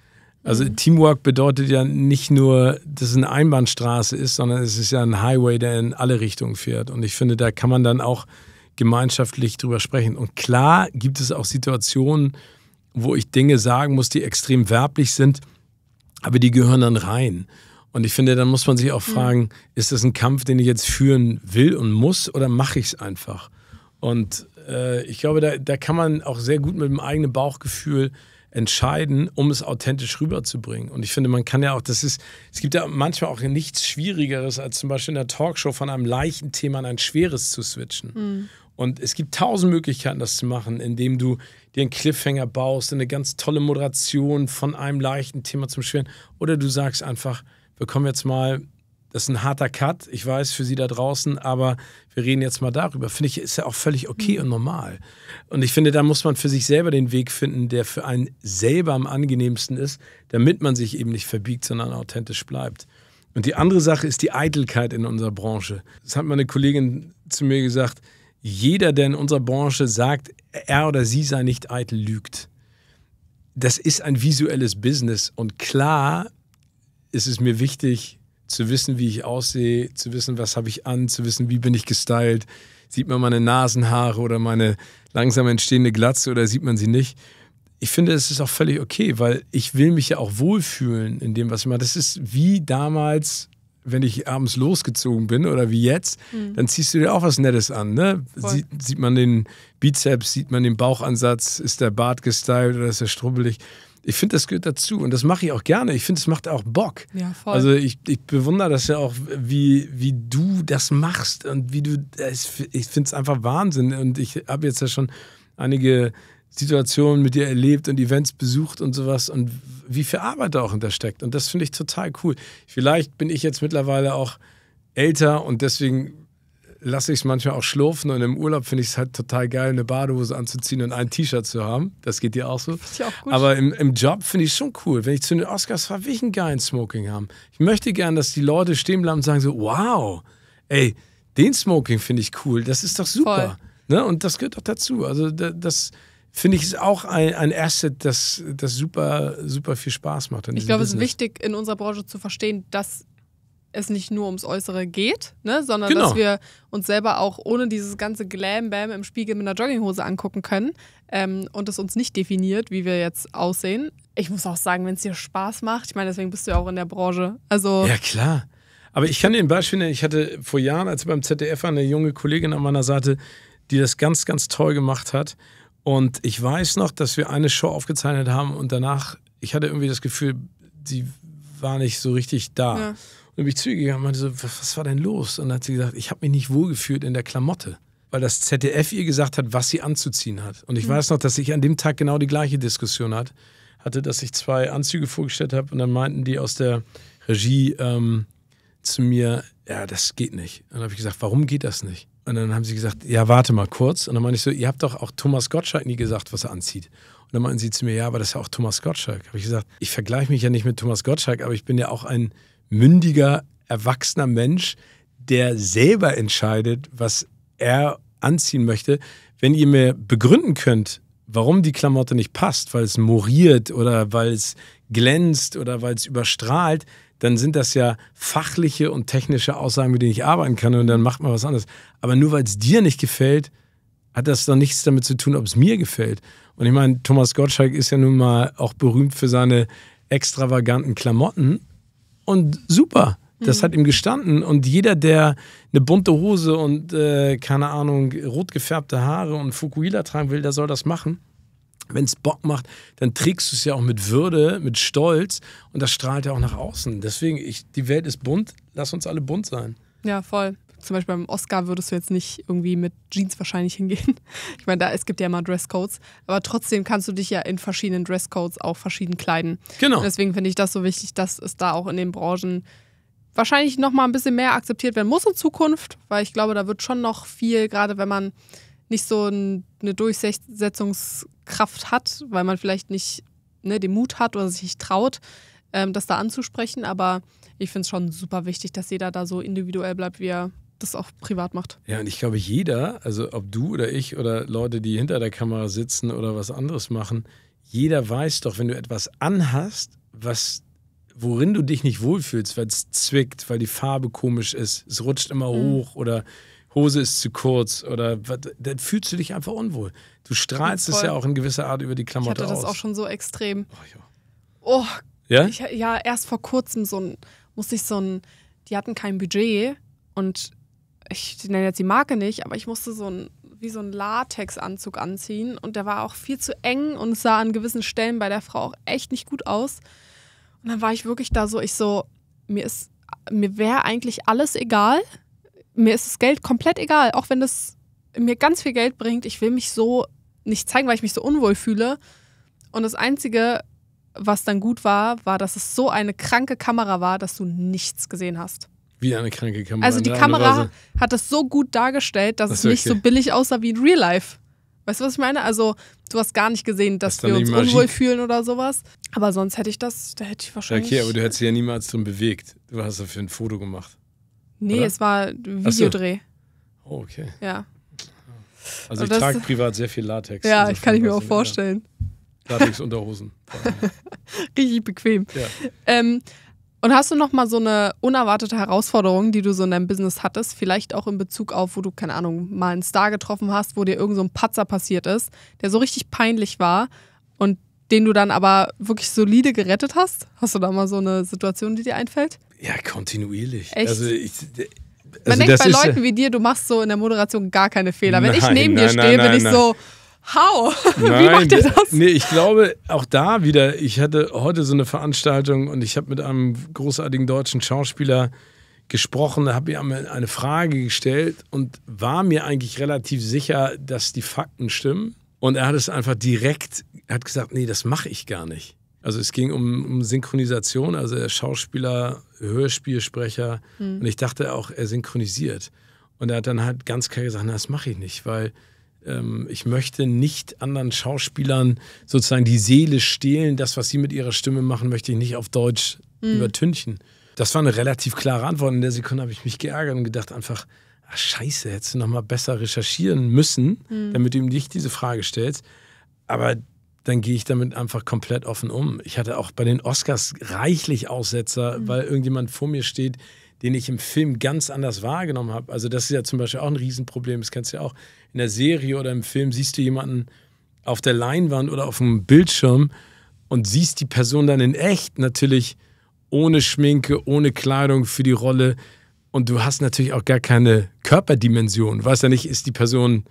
Also mhm. Teamwork bedeutet ja nicht nur, dass es eine Einbahnstraße ist, sondern es ist ja ein Highway, der in alle Richtungen fährt. Und ich finde, da kann man dann auch gemeinschaftlich drüber sprechen. Und klar gibt es auch Situationen, wo ich Dinge sagen muss, die extrem werblich sind, aber die gehören dann rein. Und ich finde, dann muss man sich auch mhm. fragen, ist das ein Kampf, den ich jetzt führen will und muss oder mache ich es einfach? Und äh, ich glaube, da, da kann man auch sehr gut mit dem eigenen Bauchgefühl entscheiden, um es authentisch rüberzubringen. Und ich finde, man kann ja auch, das ist, es gibt ja manchmal auch nichts Schwierigeres, als zum Beispiel in der Talkshow von einem leichten Thema an ein schweres zu switchen. Mhm. Und es gibt tausend Möglichkeiten, das zu machen, indem du dir einen Cliffhanger baust, eine ganz tolle Moderation von einem leichten Thema zum schweren. Oder du sagst einfach, wir kommen jetzt mal, das ist ein harter Cut, ich weiß, für Sie da draußen, aber wir reden jetzt mal darüber. Finde ich, ist ja auch völlig okay mhm. und normal. Und ich finde, da muss man für sich selber den Weg finden, der für einen selber am angenehmsten ist, damit man sich eben nicht verbiegt, sondern authentisch bleibt. Und die andere Sache ist die Eitelkeit in unserer Branche. Das hat meine Kollegin zu mir gesagt, jeder, der in unserer Branche sagt, er oder sie sei nicht eitel, lügt. Das ist ein visuelles Business und klar ist es mir wichtig zu wissen, wie ich aussehe, zu wissen, was habe ich an, zu wissen, wie bin ich gestylt. Sieht man meine Nasenhaare oder meine langsam entstehende Glatze oder sieht man sie nicht? Ich finde, es ist auch völlig okay, weil ich will mich ja auch wohlfühlen in dem, was ich mache. Das ist wie damals wenn ich abends losgezogen bin oder wie jetzt, mhm. dann ziehst du dir auch was Nettes an. Ne? Sie, sieht man den Bizeps, sieht man den Bauchansatz, ist der Bart gestylt oder ist er strubbelig? Ich finde, das gehört dazu und das mache ich auch gerne. Ich finde, es macht auch Bock. Ja, also ich, ich, bewundere das ja auch, wie, wie du das machst und wie du, ich finde es einfach Wahnsinn und ich habe jetzt ja schon einige Situationen mit dir erlebt und Events besucht und sowas und wie viel Arbeit da auch hinter steckt. Und das finde ich total cool. Vielleicht bin ich jetzt mittlerweile auch älter und deswegen lasse ich es manchmal auch schlurfen und im Urlaub finde ich es halt total geil, eine Badehose anzuziehen und ein T-Shirt zu haben. Das geht dir auch so. Ist ja auch gut. Aber im, im Job finde ich es schon cool. Wenn ich zu den Oscars fahre, will ich einen geilen Smoking haben. Ich möchte gern, dass die Leute stehen bleiben und sagen so, wow, ey, den Smoking finde ich cool. Das ist doch super. Ne? Und das gehört doch dazu. Also das finde ich, es auch ein, ein Asset, das, das super, super viel Spaß macht. ich glaube, es ist wichtig, in unserer Branche zu verstehen, dass es nicht nur ums Äußere geht, ne, sondern genau. dass wir uns selber auch ohne dieses ganze Glam-Bam im Spiegel mit einer Jogginghose angucken können ähm, und es uns nicht definiert, wie wir jetzt aussehen. Ich muss auch sagen, wenn es dir Spaß macht, ich meine, deswegen bist du ja auch in der Branche. Also ja, klar. Aber ich kann dir ein Beispiel nennen. Ich hatte vor Jahren, als ich beim ZDF war, eine junge Kollegin an meiner Seite, die das ganz, ganz toll gemacht hat. Und ich weiß noch, dass wir eine Show aufgezeichnet haben und danach, ich hatte irgendwie das Gefühl, die war nicht so richtig da. Ja. Und dann bin ich zu und meinte so, was, was war denn los? Und dann hat sie gesagt, ich habe mich nicht wohlgefühlt in der Klamotte weil das ZDF ihr gesagt hat, was sie anzuziehen hat. Und ich mhm. weiß noch, dass ich an dem Tag genau die gleiche Diskussion hatte, dass ich zwei Anzüge vorgestellt habe und dann meinten die aus der Regie ähm, zu mir, ja, das geht nicht. Und dann habe ich gesagt, warum geht das nicht? Und dann haben sie gesagt, ja, warte mal kurz. Und dann meine ich so, ihr habt doch auch Thomas Gottschalk nie gesagt, was er anzieht. Und dann meinten sie zu mir, ja, aber das ist ja auch Thomas Gottschalk. Habe ich gesagt, ich vergleiche mich ja nicht mit Thomas Gottschalk, aber ich bin ja auch ein mündiger, erwachsener Mensch, der selber entscheidet, was er anziehen möchte. Wenn ihr mir begründen könnt, warum die Klamotte nicht passt, weil es moriert oder weil es glänzt oder weil es überstrahlt, dann sind das ja fachliche und technische Aussagen, mit denen ich arbeiten kann und dann macht man was anderes. Aber nur weil es dir nicht gefällt, hat das doch nichts damit zu tun, ob es mir gefällt. Und ich meine, Thomas Gottschalk ist ja nun mal auch berühmt für seine extravaganten Klamotten und super. Das mhm. hat ihm gestanden. Und jeder, der eine bunte Hose und, äh, keine Ahnung, rot gefärbte Haare und Fukuila tragen will, der soll das machen wenn es Bock macht, dann trägst du es ja auch mit Würde, mit Stolz und das strahlt ja auch nach außen. Deswegen, ich, die Welt ist bunt, lass uns alle bunt sein. Ja, voll. Zum Beispiel beim Oscar würdest du jetzt nicht irgendwie mit Jeans wahrscheinlich hingehen. *laughs* Ich meine, da, es gibt ja immer Dresscodes, aber trotzdem kannst du dich ja in verschiedenen Dresscodes auch verschieden kleiden. Genau. Und deswegen finde ich das so wichtig, dass es da auch in den Branchen wahrscheinlich noch mal ein bisschen mehr akzeptiert werden muss in Zukunft, weil ich glaube, da wird schon noch viel, gerade wenn man nicht so eine Durchsetzungs Kraft hat, weil man vielleicht nicht ne, den Mut hat oder sich nicht traut, ähm, das da anzusprechen. Aber ich finde es schon super wichtig, dass jeder da so individuell bleibt, wie er das auch privat macht. Ja, und ich glaube, jeder, also ob du oder ich oder Leute, die hinter der Kamera sitzen oder was anderes machen, jeder weiß doch, wenn du etwas anhast, was worin du dich nicht wohlfühlst, weil es zwickt, weil die Farbe komisch ist, es rutscht immer mhm. hoch oder Hose ist zu kurz oder dann fühlst du dich einfach unwohl. Du strahlst es ja auch in gewisser Art über die Klamotte aus. Ich hatte das aus. auch schon so extrem. Oh, oh ja. Oh, ich, ja, erst vor kurzem so ein, musste ich so ein, die hatten kein Budget und ich nenne jetzt die Marke nicht, aber ich musste so ein wie so ein Latexanzug anziehen und der war auch viel zu eng und es sah an gewissen Stellen bei der Frau auch echt nicht gut aus. Und dann war ich wirklich da so, ich so, mir ist mir wäre eigentlich alles egal, mir ist das Geld komplett egal, auch wenn es mir ganz viel Geld bringt. Ich will mich so nicht zeigen, weil ich mich so unwohl fühle. Und das Einzige, was dann gut war, war, dass es so eine kranke Kamera war, dass du nichts gesehen hast. Wie eine kranke Kamera. Also die Kamera hat das so gut dargestellt, dass das es nicht okay. so billig aussah wie in Real Life. Weißt du, was ich meine? Also, du hast gar nicht gesehen, dass das wir uns Magie. unwohl fühlen oder sowas. Aber sonst hätte ich das, da hätte ich wahrscheinlich. Okay, aber du hättest dich ja niemals drum bewegt. Du hast dafür ein Foto gemacht. Nee, Oder? es war Videodreh. So. Oh, okay. Ja. Also ich trage privat sehr viel Latex. Ja, ich kann ich mir auch vorstellen. Latex-Unterhosen. *laughs* Richtig bequem. Ja. Ähm, und hast du noch mal so eine unerwartete Herausforderung, die du so in deinem Business hattest, vielleicht auch in Bezug auf, wo du keine Ahnung mal einen Star getroffen hast, wo dir irgend so ein Patzer passiert ist, der so richtig peinlich war und den du dann aber wirklich solide gerettet hast? Hast du da mal so eine Situation, die dir einfällt? Ja, kontinuierlich. Echt? Also ich. Also man denkt bei Leuten wie dir, du machst so in der Moderation gar keine Fehler. Wenn nein, ich neben nein, dir stehe, nein, bin ich so, how? *laughs* wie macht ihr das? Nee, ich glaube, auch da wieder, ich hatte heute so eine Veranstaltung und ich habe mit einem großartigen deutschen Schauspieler gesprochen, habe ihm eine Frage gestellt und war mir eigentlich relativ sicher, dass die Fakten stimmen. Und er hat es einfach direkt, hat gesagt, nee, das mache ich gar nicht. Also es ging um, um Synchronisation, also der Schauspieler Hörspielsprecher. Mhm. Und ich dachte auch, er synchronisiert. Und er hat dann halt ganz klar gesagt, na, das mache ich nicht, weil ähm, ich möchte nicht anderen Schauspielern sozusagen die Seele stehlen. Das, was sie mit ihrer Stimme machen, möchte ich nicht auf Deutsch mhm. übertünchen. Das war eine relativ klare Antwort. In der Sekunde habe ich mich geärgert und gedacht einfach, ach scheiße, hättest du noch mal besser recherchieren müssen, mhm. damit du ihm nicht diese Frage stellst. Aber dann gehe ich damit einfach komplett offen um. Ich hatte auch bei den Oscars reichlich Aussetzer, mhm. weil irgendjemand vor mir steht, den ich im Film ganz anders wahrgenommen habe. Also das ist ja zum Beispiel auch ein Riesenproblem. Das kennst du ja auch. In der Serie oder im Film siehst du jemanden auf der Leinwand oder auf dem Bildschirm und siehst die Person dann in echt natürlich ohne Schminke, ohne Kleidung für die Rolle. Und du hast natürlich auch gar keine Körperdimension. Weißt ja nicht, ist die Person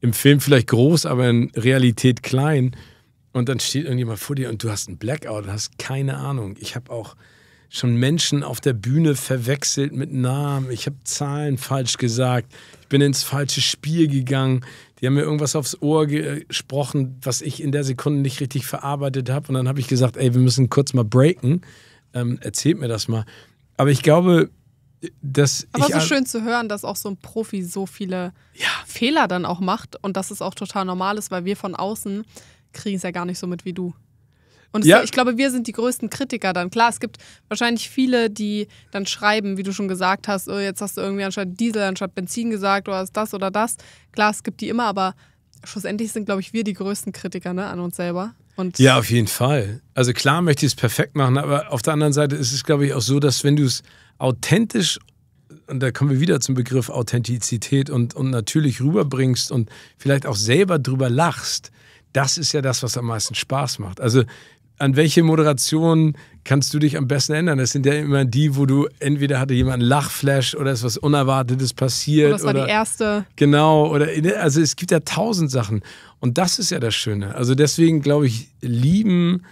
im Film vielleicht groß, aber in Realität klein. Und dann steht irgendjemand vor dir und du hast einen Blackout und hast keine Ahnung. Ich habe auch schon Menschen auf der Bühne verwechselt mit Namen. Ich habe Zahlen falsch gesagt. Ich bin ins falsche Spiel gegangen. Die haben mir irgendwas aufs Ohr gesprochen, was ich in der Sekunde nicht richtig verarbeitet habe. Und dann habe ich gesagt, ey, wir müssen kurz mal breaken. Ähm, erzählt mir das mal. Aber ich glaube, dass. Aber so schön zu hören, dass auch so ein Profi so viele ja. Fehler dann auch macht und dass es auch total normal ist, weil wir von außen kriegen es ja gar nicht so mit wie du. Und ja. ist, ich glaube, wir sind die größten Kritiker dann. Klar, es gibt wahrscheinlich viele, die dann schreiben, wie du schon gesagt hast, oh, jetzt hast du irgendwie anstatt Diesel, anstatt Benzin gesagt, oder hast das oder das. Klar, es gibt die immer, aber schlussendlich sind, glaube ich, wir die größten Kritiker ne, an uns selber. Und ja, auf jeden Fall. Also klar möchte ich es perfekt machen, aber auf der anderen Seite ist es, glaube ich, auch so, dass wenn du es authentisch, und da kommen wir wieder zum Begriff Authentizität und, und natürlich rüberbringst und vielleicht auch selber drüber lachst, das ist ja das, was am meisten Spaß macht. Also an welche Moderation kannst du dich am besten ändern? Das sind ja immer die, wo du entweder hatte jemand einen Lachflash oder ist was Unerwartetes passiert. Oder das war die erste. Genau, oder also es gibt ja tausend Sachen. Und das ist ja das Schöne. Also deswegen glaube ich, lieben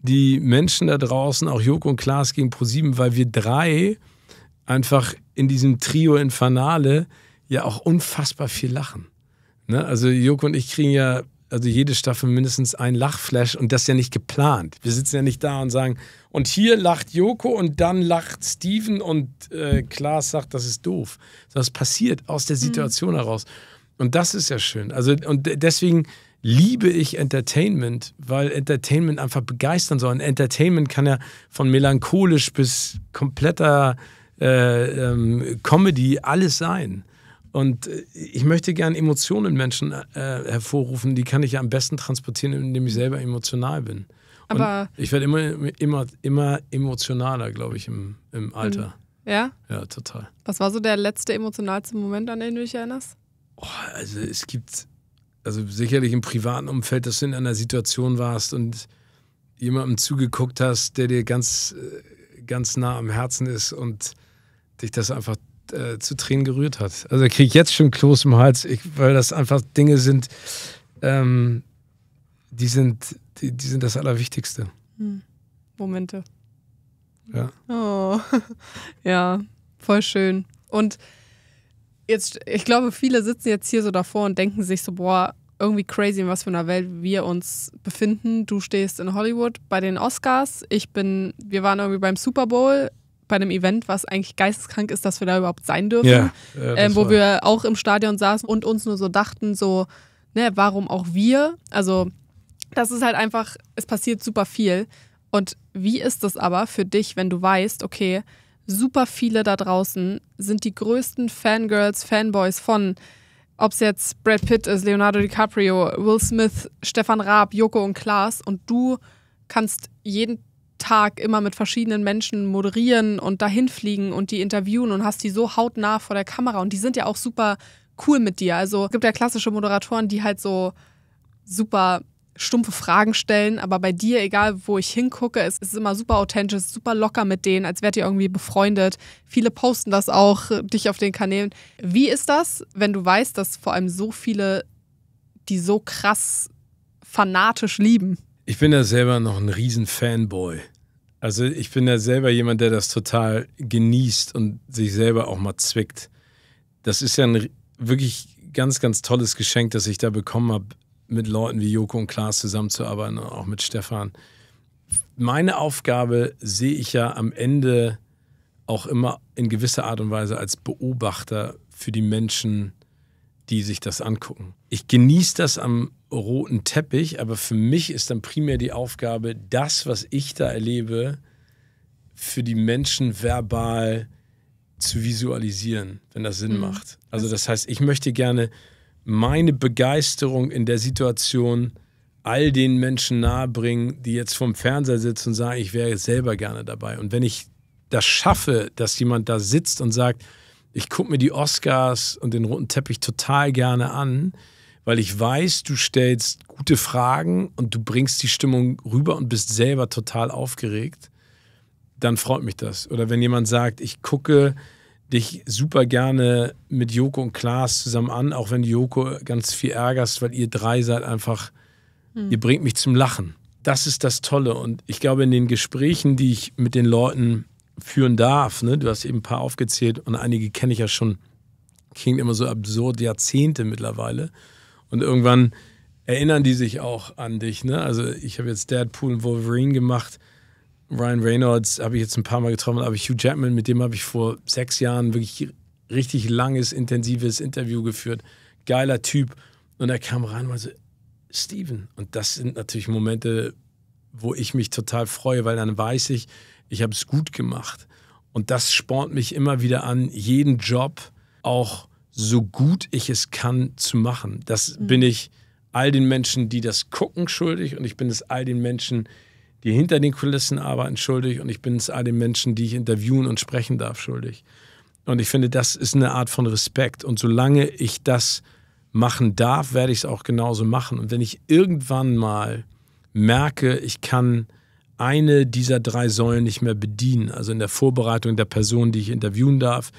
die Menschen da draußen, auch Joko und Klaas gegen ProSieben, weil wir drei einfach in diesem Trio Infernale ja auch unfassbar viel lachen. Ne? Also Joko und ich kriegen ja also jede Staffel mindestens ein Lachflash und das ist ja nicht geplant. Wir sitzen ja nicht da und sagen, und hier lacht Joko und dann lacht Steven und äh, Klaas sagt, das ist doof. Das passiert aus der mhm. Situation mhm. heraus. Und das ist ja schön. Also, und deswegen liebe ich Entertainment, weil Entertainment einfach begeistern soll. Und Entertainment kann ja von melancholisch bis kompletter äh, ähm, Comedy alles sein. Und äh, ich möchte gerne Emotionen in Menschen äh, hervorrufen, die kann ich ja am besten transportieren, indem ich selber emotional bin. Aber Und ich werde immer, immer, immer emotionaler, glaube ich, im, im hm. Alter. Ja? Ja, total. Was war so der letzte emotionalste Moment, an den du dich erinnerst? Oh, also es gibt, also sicherlich im privaten Umfeld, dass du in einer Situation warst und jemandem zugeguckt hast, der dir ganz, äh, ganz nah am Herzen ist und dich das einfach äh, zu Tränen gerührt hat. Also da kriege ich jetzt schon Kloß im Hals, ich, weil das einfach Dinge sind, ähm, die sind, die, die, sind das Allerwichtigste. Hm. Momente. Ja. Oh. *laughs* ja, voll schön. Und jetzt, ich glaube, viele sitzen jetzt hier so davor und denken sich so, boah, irgendwie crazy, in was für einer Welt wir uns befinden. Du stehst in Hollywood bei den Oscars. Ich bin, wir waren irgendwie beim Super Bowl bei einem Event, was eigentlich geisteskrank ist, dass wir da überhaupt sein dürfen. Ja, ja, äh, ähm, wo wir auch im Stadion saßen und uns nur so dachten, so, ne, warum auch wir? Also, das ist halt einfach, es passiert super viel. Und wie ist das aber für dich, wenn du weißt, okay, super viele da draußen sind die größten Fangirls, Fanboys von, ob es jetzt Brad Pitt ist, Leonardo DiCaprio, Will Smith, Stefan Raab, Joko und Klaas und du kannst jeden Tag immer mit verschiedenen Menschen moderieren und dahin fliegen und die interviewen und hast die so hautnah vor der Kamera und die sind ja auch super cool mit dir. Also es gibt ja klassische Moderatoren, die halt so super stumpfe Fragen stellen, aber bei dir, egal wo ich hingucke, es ist immer super authentisch, super locker mit denen, als wärt ihr irgendwie befreundet. Viele posten das auch, *laughs* dich auf den Kanälen. Wie ist das, wenn du weißt, dass vor allem so viele, die so krass fanatisch lieben? Ich bin ja selber noch ein riesen Fanboy. Also ich bin ja selber jemand, der das total genießt und sich selber auch mal zwickt. Das ist ja ein wirklich ganz, ganz tolles Geschenk, das ich da bekommen habe, mit Leuten wie Joko und Klaas zusammenzuarbeiten und auch mit Stefan. Meine Aufgabe sehe ich ja am Ende auch immer in gewisser Art und Weise als Beobachter für die Menschen, die sich das angucken. Ich genieße das am roten Teppich, aber für mich ist dann primär die Aufgabe, das, was ich da erlebe, für die Menschen verbal zu visualisieren, wenn das Sinn mhm. macht. Also das heißt, ich möchte gerne meine Begeisterung in der Situation all den Menschen nahebringen, die jetzt vom Fernseher sitzen und sagen, ich wäre selber gerne dabei. Und wenn ich das schaffe, dass jemand da sitzt und sagt, ich gucke mir die Oscars und den roten Teppich total gerne an, weil ich weiß, du stellst gute Fragen und du bringst die Stimmung rüber und bist selber total aufgeregt, dann freut mich das. Oder wenn jemand sagt, ich gucke dich super gerne mit Joko und Klaas zusammen an, auch wenn Joko ganz viel ärgerst, weil ihr drei seid einfach, mhm. ihr bringt mich zum Lachen. Das ist das Tolle. Und ich glaube, in den Gesprächen, die ich mit den Leuten führen darf, ne, du hast eben ein paar aufgezählt und einige kenne ich ja schon, klingt immer so absurd, Jahrzehnte mittlerweile und irgendwann erinnern die sich auch an dich. Ne? Also ich habe jetzt Deadpool und Wolverine gemacht. Ryan Reynolds habe ich jetzt ein paar Mal getroffen, aber Hugh Jackman, mit dem habe ich vor sechs Jahren wirklich richtig langes, intensives Interview geführt. Geiler Typ. Und er kam rein und war so, Steven. Und das sind natürlich Momente, wo ich mich total freue, weil dann weiß ich, ich habe es gut gemacht. Und das spornt mich immer wieder an, jeden Job auch so gut ich es kann, zu machen. Das mhm. bin ich all den Menschen, die das gucken, schuldig und ich bin es all den Menschen, die hinter den Kulissen arbeiten, schuldig und ich bin es all den Menschen, die ich interviewen und sprechen darf, schuldig. Und ich finde, das ist eine Art von Respekt. Und solange ich das machen darf, werde ich es auch genauso machen. Und wenn ich irgendwann mal merke, ich kann eine dieser drei Säulen nicht mehr bedienen, also in der Vorbereitung der Person, die ich interviewen darf,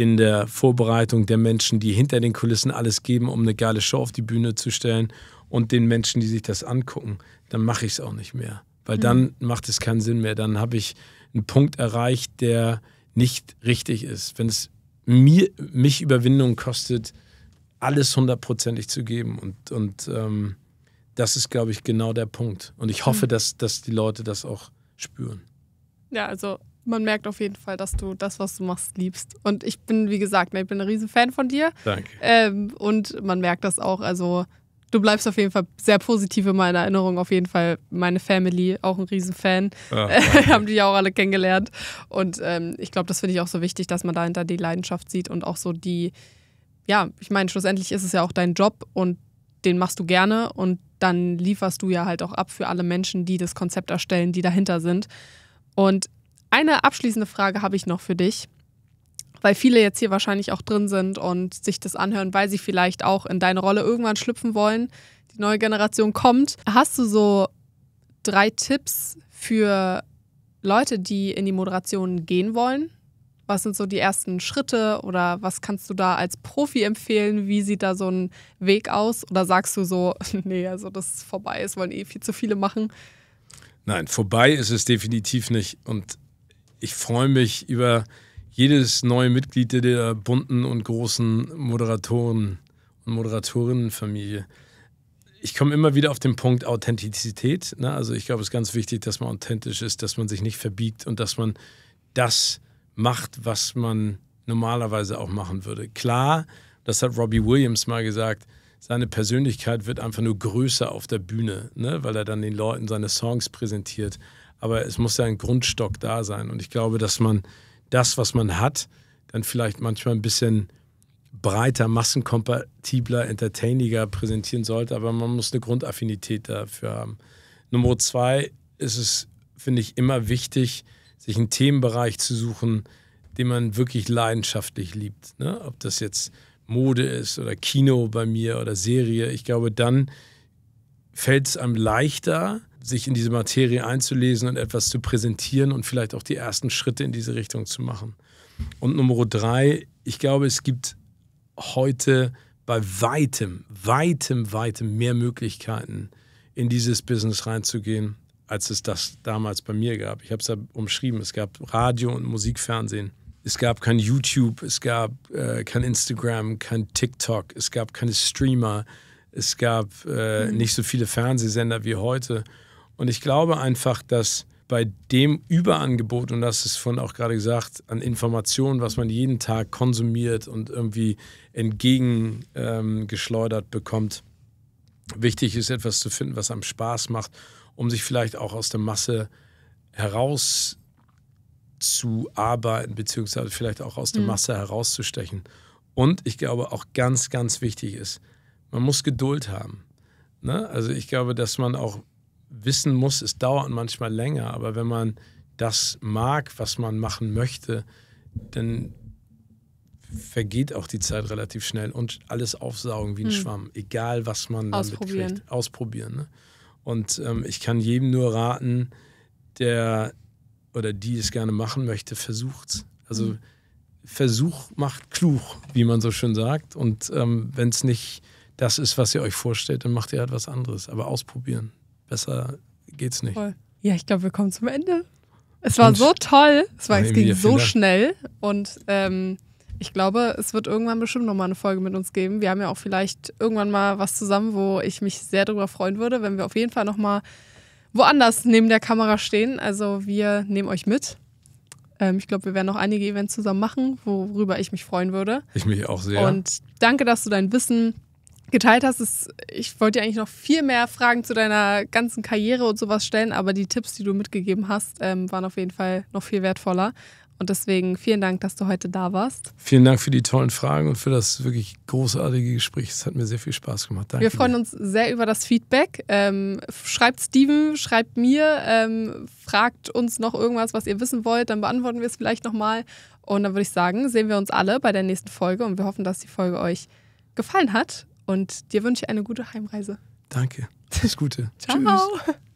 in der Vorbereitung der Menschen, die hinter den Kulissen alles geben, um eine geile Show auf die Bühne zu stellen und den Menschen, die sich das angucken, dann mache ich es auch nicht mehr. Weil mhm. dann macht es keinen Sinn mehr. Dann habe ich einen Punkt erreicht, der nicht richtig ist. Wenn es mir, mich Überwindung kostet, alles hundertprozentig zu geben. Und, und ähm, das ist, glaube ich, genau der Punkt. Und ich hoffe, mhm. dass, dass die Leute das auch spüren. Ja, also man merkt auf jeden Fall, dass du das, was du machst, liebst. Und ich bin, wie gesagt, ne, ich bin ein riesen Fan von dir. Danke. Ähm, und man merkt das auch. Also du bleibst auf jeden Fall sehr positiv in meiner Erinnerung. Auf jeden Fall meine Family, auch ein Riesenfan. Ja, *laughs* haben die ja auch alle kennengelernt. Und ähm, ich glaube, das finde ich auch so wichtig, dass man dahinter die Leidenschaft sieht und auch so die, ja, ich meine, schlussendlich ist es ja auch dein Job und den machst du gerne und dann lieferst du ja halt auch ab für alle Menschen, die das Konzept erstellen, die dahinter sind. Und eine abschließende Frage habe ich noch für dich, weil viele jetzt hier wahrscheinlich auch drin sind und sich das anhören, weil sie vielleicht auch in deine Rolle irgendwann schlüpfen wollen. Die neue Generation kommt. Hast du so drei Tipps für Leute, die in die Moderation gehen wollen? Was sind so die ersten Schritte oder was kannst du da als Profi empfehlen? Wie sieht da so ein Weg aus? Oder sagst du so, *laughs* nee, also das ist vorbei, es wollen eh viel zu viele machen? Nein, vorbei ist es definitiv nicht. Und ich freue mich über jedes neue Mitglied der bunten und großen Moderatoren und Moderatorinnenfamilie. Ich komme immer wieder auf den Punkt Authentizität. Ne? Also ich glaube, es ist ganz wichtig, dass man authentisch ist, dass man sich nicht verbiegt und dass man das macht, was man normalerweise auch machen würde. Klar, das hat Robbie Williams mal gesagt, seine Persönlichkeit wird einfach nur größer auf der Bühne, ne? weil er dann den Leuten seine Songs präsentiert aber es muss ja ein Grundstock da sein. Und ich glaube, dass man das, was man hat, dann vielleicht manchmal ein bisschen breiter, massenkompatibler, entertainiger präsentieren sollte, aber man muss eine Grundaffinität dafür haben. Nummer zwei ist es, finde ich, immer wichtig, sich einen Themenbereich zu suchen, den man wirklich leidenschaftlich liebt. Ne? Ob das jetzt Mode ist oder Kino bei mir oder Serie. Ich glaube, dann fällt es einem leichter, sich in diese Materie einzulesen und etwas zu präsentieren und vielleicht auch die ersten Schritte in diese Richtung zu machen. Und Nummer drei, ich glaube, es gibt heute bei weitem, weitem, weitem mehr Möglichkeiten, in dieses Business reinzugehen, als es das damals bei mir gab. Ich habe es ja umschrieben, es gab Radio und Musikfernsehen. Es gab kein YouTube, es gab äh, kein Instagram, kein TikTok, es gab keine Streamer, es gab äh, mhm. nicht so viele Fernsehsender wie heute. Und ich glaube einfach, dass bei dem Überangebot, und das ist vorhin auch gerade gesagt, an Informationen, was man jeden Tag konsumiert und irgendwie entgegengeschleudert ähm, bekommt, wichtig ist, etwas zu finden, was einem Spaß macht, um sich vielleicht auch aus der Masse heraus zu arbeiten, beziehungsweise vielleicht auch aus der mhm. Masse mhm. herauszustechen. Und ich glaube auch ganz, ganz wichtig ist, man muss Geduld haben. Ne? Also ich glaube, dass man auch wissen muss, es dauert manchmal länger, aber wenn man das mag, was man machen möchte, dann vergeht auch die Zeit relativ schnell und alles aufsaugen wie ein hm. Schwamm, egal was man damit kriegt. Ausprobieren. Ne? Und ähm, ich kann jedem nur raten, der oder die es gerne machen möchte, versucht's. Also hm. Versuch macht klug, wie man so schön sagt. Und ähm, wenn es nicht das ist, was ihr euch vorstellt, dann macht ihr halt was anderes. Aber ausprobieren. Besser geht's nicht. Voll. Ja, ich glaube, wir kommen zum Ende. Es war und so toll. Es, war, es ging so schnell. Und ähm, ich glaube, es wird irgendwann bestimmt nochmal eine Folge mit uns geben. Wir haben ja auch vielleicht irgendwann mal was zusammen, wo ich mich sehr darüber freuen würde, wenn wir auf jeden Fall nochmal woanders neben der Kamera stehen. Also wir nehmen euch mit. Ähm, ich glaube, wir werden noch einige Events zusammen machen, worüber ich mich freuen würde. Ich mich auch sehr. Und danke, dass du dein Wissen geteilt hast. Ist, ich wollte dir eigentlich noch viel mehr Fragen zu deiner ganzen Karriere und sowas stellen, aber die Tipps, die du mitgegeben hast, ähm, waren auf jeden Fall noch viel wertvoller. Und deswegen vielen Dank, dass du heute da warst. Vielen Dank für die tollen Fragen und für das wirklich großartige Gespräch. Es hat mir sehr viel Spaß gemacht. Danke Wir freuen uns sehr über das Feedback. Ähm, schreibt Steven, schreibt mir, ähm, fragt uns noch irgendwas, was ihr wissen wollt, dann beantworten wir es vielleicht nochmal. Und dann würde ich sagen, sehen wir uns alle bei der nächsten Folge und wir hoffen, dass die Folge euch gefallen hat und dir wünsche ich eine gute Heimreise. Danke. *laughs* Alles Gute. Ciao. Tschüss.